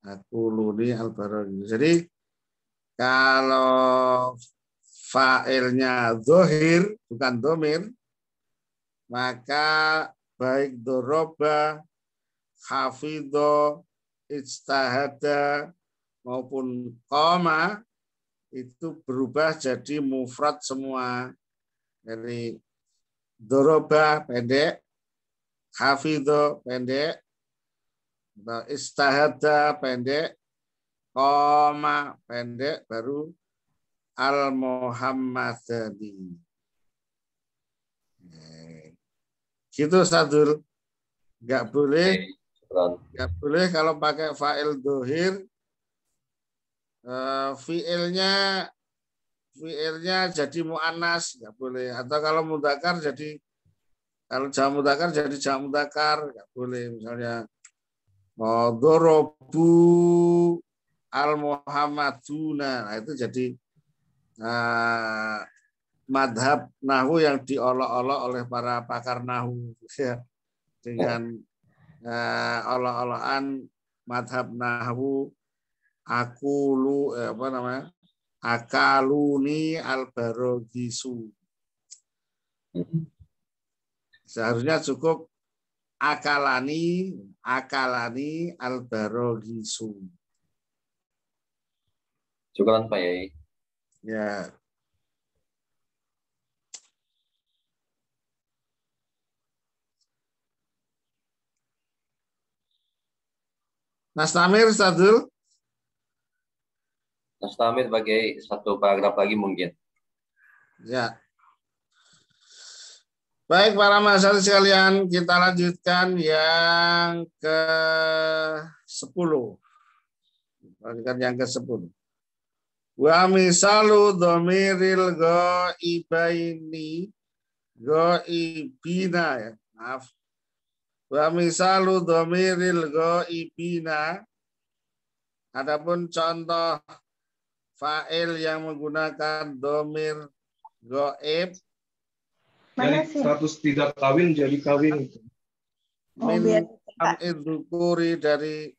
[SPEAKER 2] Aku luni al-barogisu. jadi kalau failnya zohir bukan domir maka baik doroba, hafido, ijtahada, maupun koma itu berubah jadi mufrad semua. Dari doroba pendek, hafido pendek, istahada pendek, koma pendek, baru al-muhammadani. Gitu Sadul. Nggak boleh nggak boleh kalau pakai fa'il dohir uh, fi'ilnya fi'ilnya jadi mu'anas nggak boleh atau kalau mudakar jadi kalau jam mudakar jadi jam mudakar nggak boleh misalnya Modorobu al muhammaduna nah, itu jadi uh, madhab nahu yang diolok-olok oleh para pakar nahu ya. dengan eh, olok-olokan madhab nahu lu eh, apa namanya akaluni albarogisu seharusnya cukup akalani akalani albarogisu
[SPEAKER 1] syukuran pak yai ya
[SPEAKER 2] Nastamir, Sadul?
[SPEAKER 1] Nastamir sebagai satu paragraf lagi mungkin.
[SPEAKER 2] Ya. Baik para mahasiswa sekalian, kita lanjutkan yang ke 10. Lanjutkan yang ke 10. Wa misalu domiril go go'ibina ya. Maaf. Wa misalu dhamiril ghaibina. Adapun contoh fa'il yang menggunakan domir ghaib dari Status tidak kawin jadi kawin. Oh, Min dukuri dari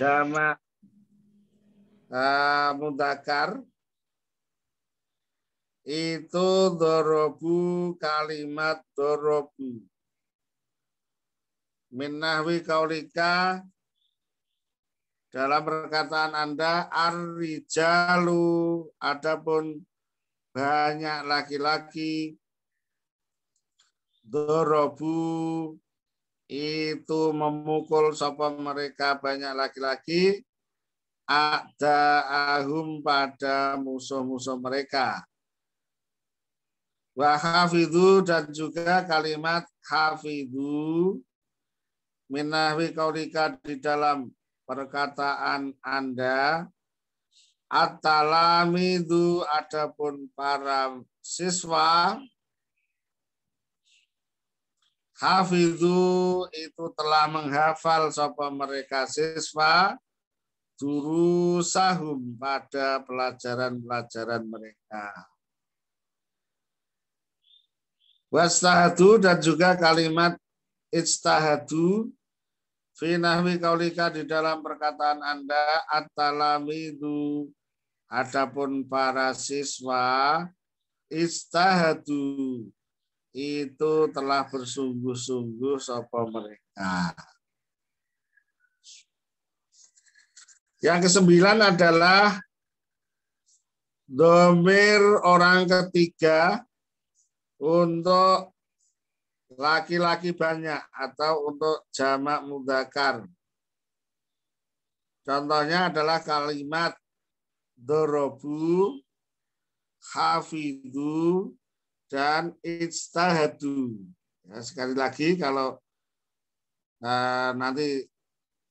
[SPEAKER 2] dama uh, mudakar itu dorobu kalimat dorobu minahwi kaulika dalam perkataan Anda arrijalu adapun banyak laki-laki dorobu itu memukul sapa mereka banyak laki-laki ada ahum pada musuh-musuh mereka. Wa dan juga kalimat hafidu minahwi kaulika di dalam perkataan Anda At-talamidu adapun para siswa Hafidu itu telah menghafal sapa mereka siswa durusahum pada pelajaran-pelajaran mereka. Wastahadu dan juga kalimat istahadu Fi kaulika di dalam perkataan Anda at-talamidu adapun para siswa istahadu itu telah bersungguh-sungguh sapa mereka. Yang kesembilan adalah domir orang ketiga untuk laki-laki banyak atau untuk jamak mudakar. Contohnya adalah kalimat dorobu, hafidu, dan ijtahadu. Ya, sekali lagi kalau eh, nanti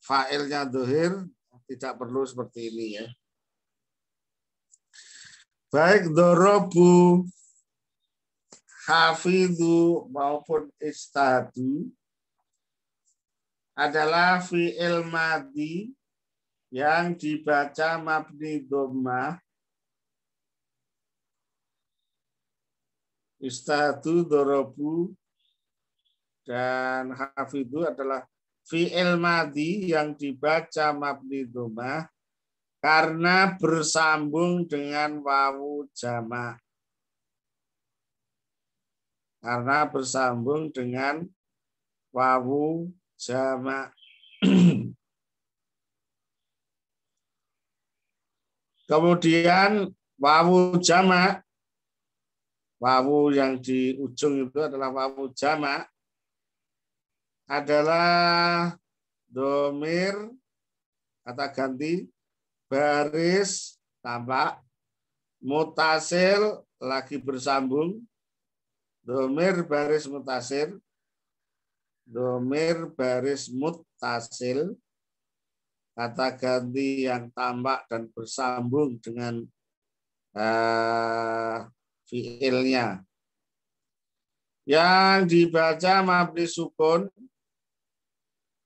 [SPEAKER 2] failnya dohir tidak perlu seperti ini ya. Baik dorobu hafidhu maupun istadu adalah fi'il madi yang dibaca mabni dhammah istadu dorobu dan hafidhu adalah fi'il madi yang dibaca mabni dhammah karena bersambung dengan wawu jamaah karena bersambung dengan wawu jama Kemudian wawu jama wawu yang di ujung itu adalah wawu jama adalah domir kata ganti baris tampak mutasil lagi bersambung Domir baris mutasir. Domir baris mutasil. Kata ganti yang tampak dan bersambung dengan uh, fiilnya. Yang dibaca mabdi sukun,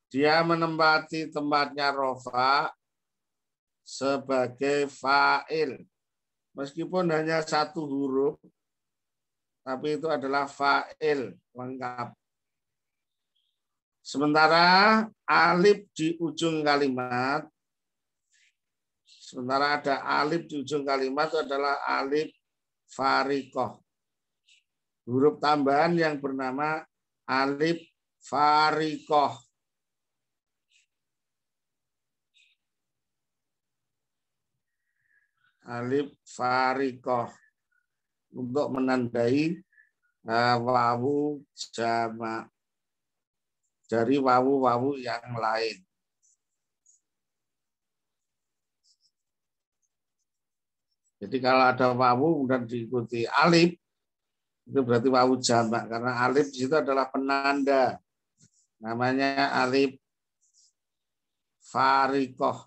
[SPEAKER 2] dia menempati tempatnya rofa sebagai fa'il. Meskipun hanya satu huruf, tapi itu adalah fa'il lengkap. Sementara alif di ujung kalimat, sementara ada alif di ujung kalimat itu adalah alif farikoh. Huruf tambahan yang bernama alif farikoh. Alif farikoh untuk menandai uh, wawu jamak dari wawu-wawu yang lain. Jadi kalau ada wawu kemudian diikuti alif, itu berarti wawu jamak karena alif di adalah penanda. Namanya alif farikoh.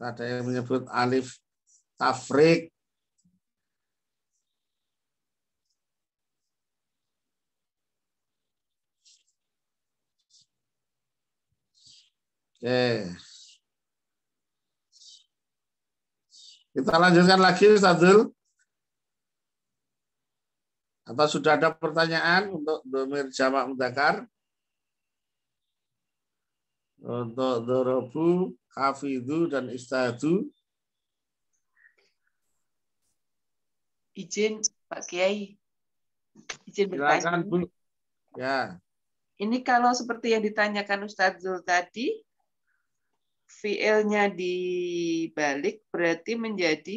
[SPEAKER 2] Ada yang menyebut alif tafrik, Oke, Kita lanjutkan lagi, Ustazul. Apa sudah ada pertanyaan untuk domir jamak mudakar? Untuk dorobu, hafidu, dan istadu.
[SPEAKER 4] Izin Pak Kiai. Izin bertanya. Ya. Ini kalau seperti yang ditanyakan Ustazul tadi, VL-nya dibalik berarti menjadi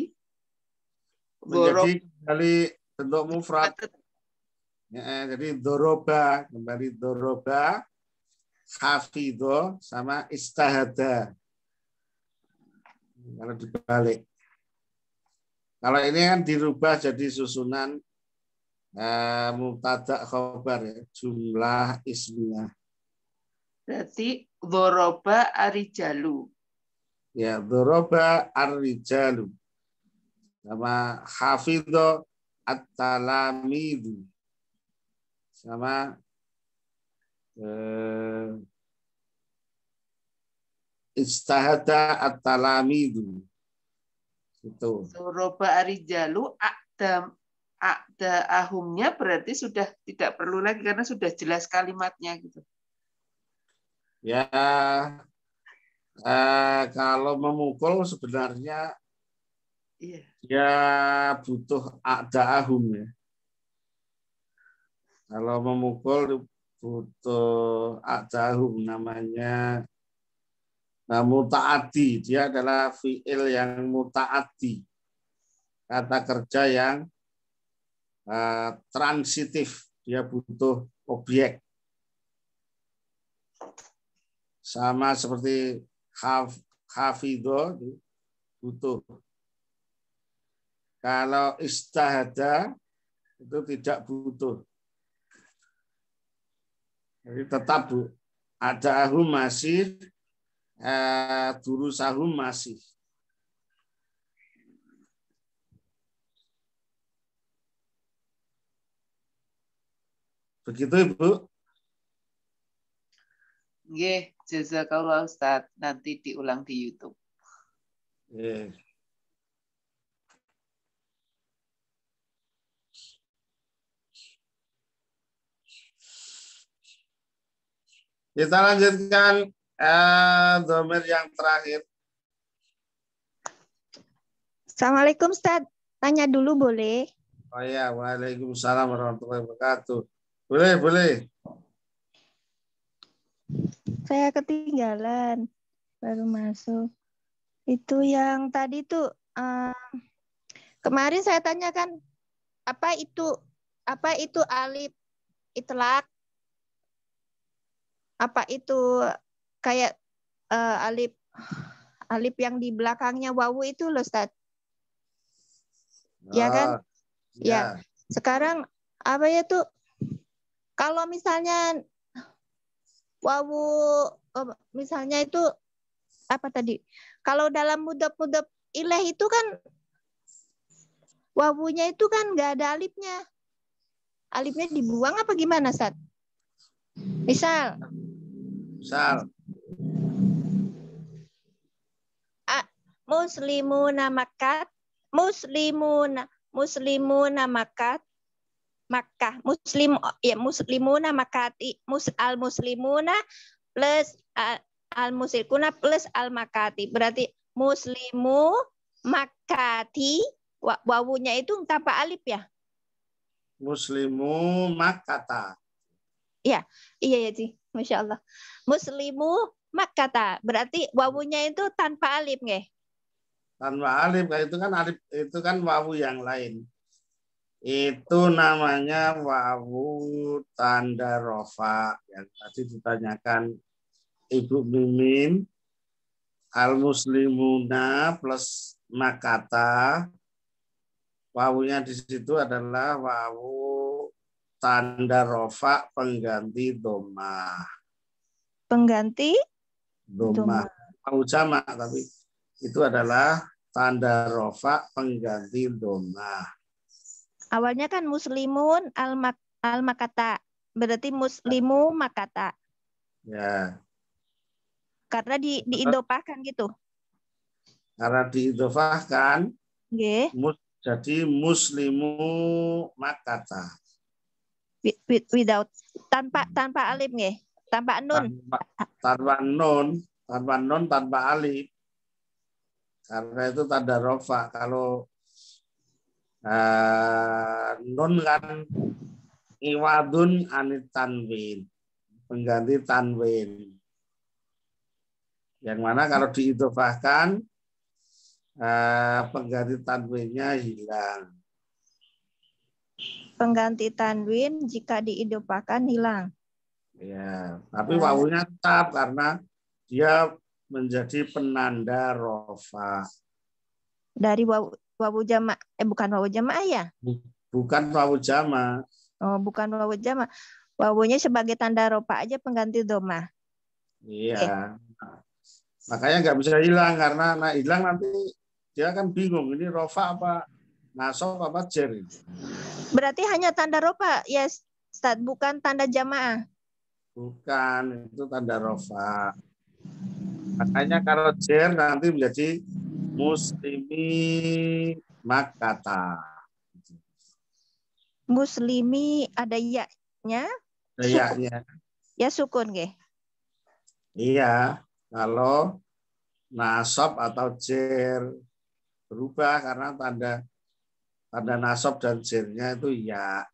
[SPEAKER 4] borok kembali bentuk mufrad. Ya, jadi
[SPEAKER 2] doroba kembali doroba hafido sama istahada. Kalau dibalik. Kalau ini kan dirubah jadi susunan eh, mutadak khobar ya, jumlah ismiyah.
[SPEAKER 4] Berarti Doroba Arijalu.
[SPEAKER 2] Ya, Doroba Arijalu. Sama Hafidho At-Talamidu. Sama eh, Istahada At-Talamidu. itu.
[SPEAKER 4] Doroba Arijalu Akdam ada ahumnya berarti sudah tidak perlu lagi karena sudah jelas kalimatnya gitu.
[SPEAKER 2] Ya, eh, kalau memukul sebenarnya yeah. ya butuh ahum ya. Kalau memukul butuh ada ahum namanya nah, muta'ati. Dia adalah fi'il yang muta'ati. Kata kerja yang uh, transitif. Dia butuh objek sama seperti haf, hafidho butuh. Kalau istahada itu tidak butuh. Jadi tetap bu, ada ahum masih, eh, ahum masih. Begitu Ibu?
[SPEAKER 4] Nggih. Jazakallah Ustaz. Nanti diulang di YouTube.
[SPEAKER 2] Yeah. Kita lanjutkan eh, domir
[SPEAKER 3] yang terakhir. Assalamualaikum Ustaz. Tanya dulu boleh?
[SPEAKER 2] Oh ya, Waalaikumsalam warahmatullahi wabarakatuh. Boleh,
[SPEAKER 4] boleh
[SPEAKER 3] saya ketinggalan baru masuk. Itu yang tadi tuh uh, kemarin saya tanyakan apa itu apa itu alif itlak? Apa itu kayak uh, alif alif yang di belakangnya wawu itu loh, Ustaz. ya kan? Ah, ya. ya. Sekarang apa ya tuh? Kalau misalnya wawu misalnya itu apa tadi? Kalau dalam mudap-mudap ilah itu kan wawunya itu kan nggak ada alifnya. Alifnya dibuang apa gimana, saat? Misal. Misal. A, muslimuna makat, muslimuna muslimuna makat, Makkah muslim ya muslimuna makati mus al muslimuna plus al, al plus al makati berarti muslimu makati wawunya itu tanpa alif ya
[SPEAKER 2] muslimu makata
[SPEAKER 3] ya iya ya sih iya, masya Allah muslimu makata berarti wawunya itu tanpa alif nggak?
[SPEAKER 2] tanpa alif itu kan alif itu kan wawu yang lain itu namanya wawu tanda rofa yang tadi ditanyakan Ibu Mimin al muslimuna plus makata wawunya di situ adalah wawu tanda rofa pengganti doma
[SPEAKER 3] pengganti doma
[SPEAKER 2] wawu jamak tapi itu adalah tanda rofa pengganti
[SPEAKER 1] doma
[SPEAKER 3] Awalnya kan muslimun al, -mak al makata. Berarti muslimu makata. Ya. Karena di diidofahkan gitu.
[SPEAKER 2] Karena diidopahkan Nggih. Mus, jadi muslimu makata.
[SPEAKER 3] Without tanpa tanpa alif nggih. Tanpa nun. Tanpa,
[SPEAKER 2] tanpa nun, tanpa nun tanpa alif. Karena itu tanda rofa. Kalau Eh, nun kan iwadun anit tanwin pengganti tanwin yang mana kalau diidofahkan eh, pengganti tanwinnya hilang
[SPEAKER 3] pengganti tanwin jika diidofahkan hilang
[SPEAKER 2] ya tapi wawunya tetap karena dia menjadi penanda rofa
[SPEAKER 3] dari waw wawu jama eh bukan wawu jama ya?
[SPEAKER 2] Bukan wawu jama.
[SPEAKER 3] Oh, bukan wawu jama. Wawunya sebagai tanda ropa aja pengganti doma.
[SPEAKER 2] Iya. Okay. Makanya nggak bisa hilang karena nah hilang nanti dia kan bingung ini rofa apa nasof apa jer.
[SPEAKER 3] Berarti hanya tanda ropa ya yes, stat bukan tanda jamaah.
[SPEAKER 2] Bukan, itu tanda rofa. Makanya kalau jer nanti menjadi muslimi makata.
[SPEAKER 3] Muslimi ada yaknya? nya Ada ya [LAUGHS] Ya sukun ke?
[SPEAKER 2] Iya, kalau nasab atau jer berubah karena tanda tanda nasab dan jernya itu ya.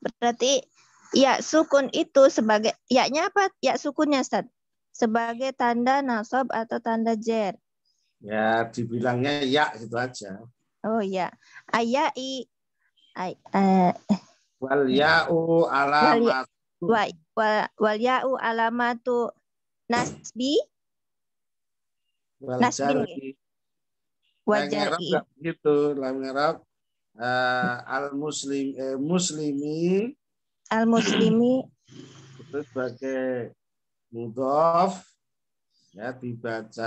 [SPEAKER 3] Berarti ya sukun itu sebagai yaknya apa? Ya sukunnya Ustaz. Sebagai tanda nasab atau tanda jer.
[SPEAKER 2] Ya, dibilangnya ya itu aja.
[SPEAKER 3] Oh iya. eh, ya. Ayai ay, uh,
[SPEAKER 2] wal ya'u alamatu
[SPEAKER 3] wal, wal, wal ya'u alamatu nasbi
[SPEAKER 2] wal nasbi wajar gitu lam Arab uh, al muslim eh, muslimi al muslimi itu sebagai mudhof ya dibaca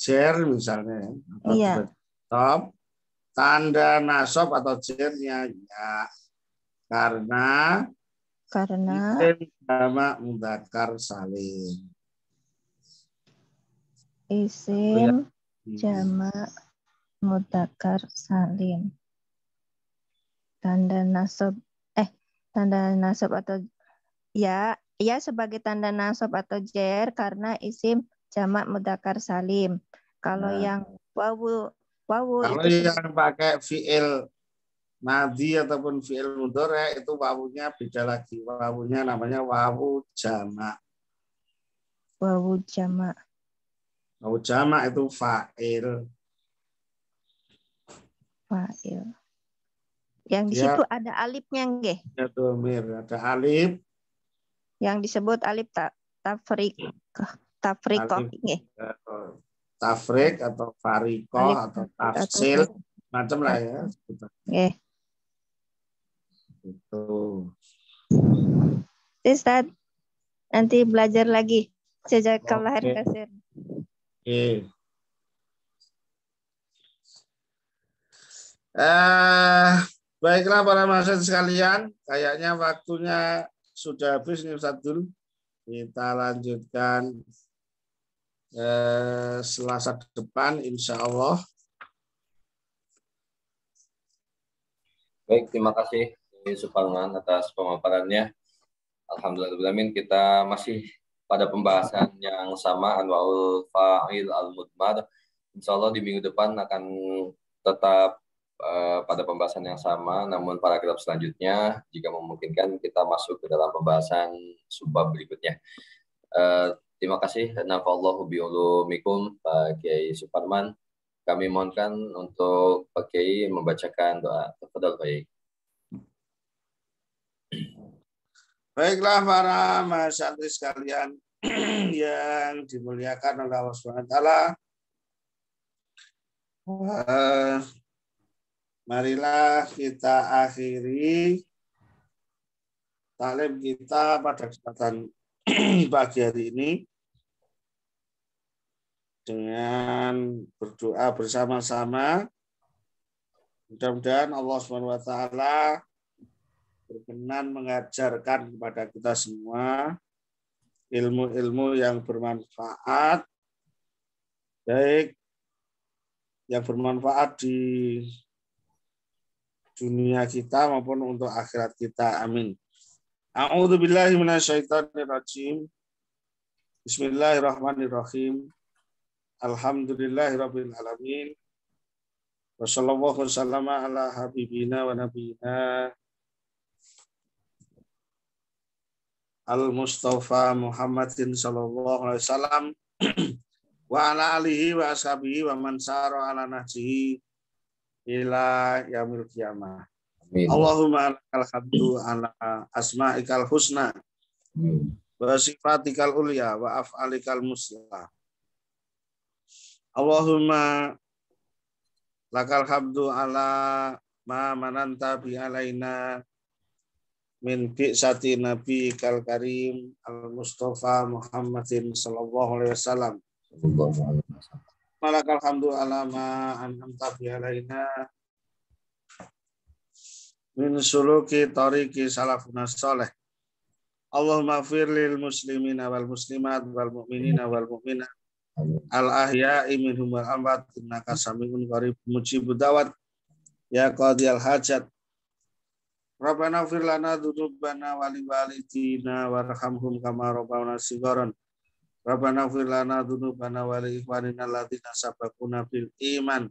[SPEAKER 2] jer misalnya ya. atau iya. top tanda nasab atau jernya ya karena
[SPEAKER 3] karena
[SPEAKER 2] sama mudakar salim
[SPEAKER 3] isim iya. jamak mudakar salim tanda nasab eh tanda nasab atau ya ya sebagai tanda nasab atau jer karena isim jamak mudakar salim. Kalau nah. yang wawu wawu Kalau itu yang
[SPEAKER 2] pakai fiil nadi ataupun fiil mudore itu wawunya beda lagi. Wawunya namanya wawu jamak.
[SPEAKER 3] Wawu jamak.
[SPEAKER 2] Wawu jamak itu fa'il.
[SPEAKER 3] Fa'il. Yang di ya. ada alifnya nggih?
[SPEAKER 2] Ya, Ada alif.
[SPEAKER 3] Yang disebut alif tak tafrik. Hmm tafrikoh nggih.
[SPEAKER 1] Iya.
[SPEAKER 2] Tafrik atau farikoh atau tafsil
[SPEAKER 4] macam lah ya. Nggih. Iya. Itu.
[SPEAKER 3] Ustaz, nanti belajar lagi sejak okay. lahir kasir. Oke.
[SPEAKER 2] Okay. Eh, baiklah para mahasiswa sekalian, kayaknya waktunya sudah habis nih Ustaz Kita lanjutkan Eh, Selasa depan, insya Allah.
[SPEAKER 1] Baik, terima kasih Suparman atas pemaparannya. Alhamdulillah, kita masih pada pembahasan yang sama Anwarul Fa'il Al-Mudmar. Insya Allah di minggu depan akan tetap eh, pada pembahasan yang sama, namun paragraf selanjutnya jika memungkinkan kita masuk ke dalam pembahasan subbab berikutnya. Uh, Terima kasih. Nafallahu biulumikum Pak Kiai Suparman. Kami mohonkan untuk Pak Kiai membacakan doa. Tafadhol Pak Kiai.
[SPEAKER 2] Baiklah para mahasiswa sekalian [CLEARS THROAT] yang dimuliakan oleh Allah Subhanahu taala.
[SPEAKER 1] Eh,
[SPEAKER 2] marilah kita akhiri talim kita pada kesempatan [CLEARS THROAT] pagi hari ini dengan berdoa bersama-sama. Mudah-mudahan Allah Subhanahu wa berkenan mengajarkan kepada kita semua ilmu-ilmu yang bermanfaat baik yang bermanfaat di dunia kita maupun untuk akhirat kita. Amin. A'udzu billahi minasyaitonir rajim. Bismillahirrahmanirrahim. Alhamdulillahirabbil alamin. Wassallallahu wasallama ala habibina wa
[SPEAKER 1] nabiyyina
[SPEAKER 2] Al Mustafa Muhammadin sallallahu alaihi wasallam [CLEARS THROAT] wa ala alihi wa ashabihi wa man sara ala nahjihi ila yaumil qiyamah. Amin. Allahumma alhamdu ala asma'ikal husna wa sifatikal ulia wa af'alikal musla. Allahumma lakal hamdu ala ma mananta bi alaina min bi'sati nabi kal karim al mustafa muhammadin sallallahu alaihi wasallam. Malakal hamdu ala ma an'amta bi alaina min suluki tariki salafuna saleh. Allahumma fir lil muslimina wal muslimat wal mu'minina wal mu'mina al ahya'i minhum wal amwat innaka samiun qarib mujibud dawat ya al hajat Rabbana fir lana dzunubana wa walidina warhamhum kama rabbana sigaran Rabbana fir lana dzunubana wa li ikhwanina alladziina sabaquna bil iman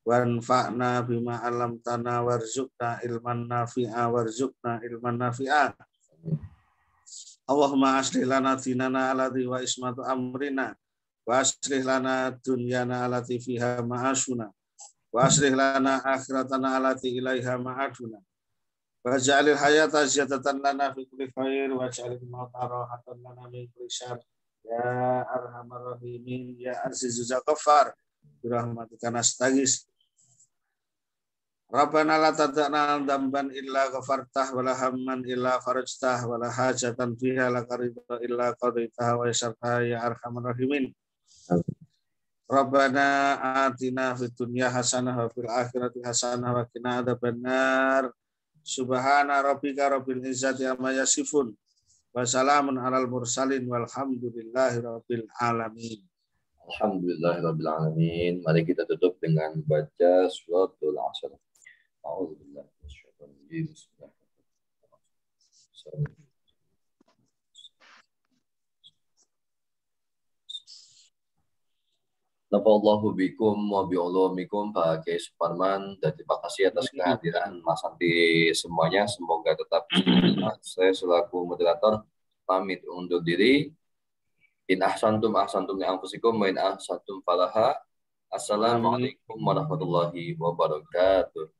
[SPEAKER 2] Wanfa'na bima alam tana warzukna ilman nafi'a warzukna ilman nafi'a. Allahumma aslih lana dinana alati wa ismatu amrina. Wa aslih lana dunyana alati fiha ma'asuna. Wa aslih lana akhiratana alati ilaiha ma'aduna. Wa ja'alil hayata ziyadatan lana fi kulli khair wa ja'alil mauta rahatan lana min kulli Ya arhamar rahimin ya azizuz zaqafar Birahmatika nastagis. Rabbana la tadakna damban illa ghafartah wa la hamman illa farajtah wa la hajatan fiha la ridha illa qadaitaha wa yasartah ya arhamar rahimin. Rabbana atina fid dunya hasanah wa fil akhirati hasanah wa ada benar. Subhana rabbika rabbil izzati amma yasifun. Wassalamun alal mursalin walhamdulillahi
[SPEAKER 1] rabbil alamin. rabbil alamin. Mari kita tutup dengan baca suratul asyarakat. أعوذ بالله من الشيطان الرجيم بسم الله الرحمن الرحيم bikum wa bi'ulumikum Pak Kiai Suparman dan terima kasih atas kehadiran Mas Santi semuanya. Semoga tetap [CLEARS THROAT] saya selaku moderator pamit undur diri. In ahsantum ahsantum li anfusikum wa in ahsantum falaha. Assalamualaikum warahmatullahi wabarakatuh.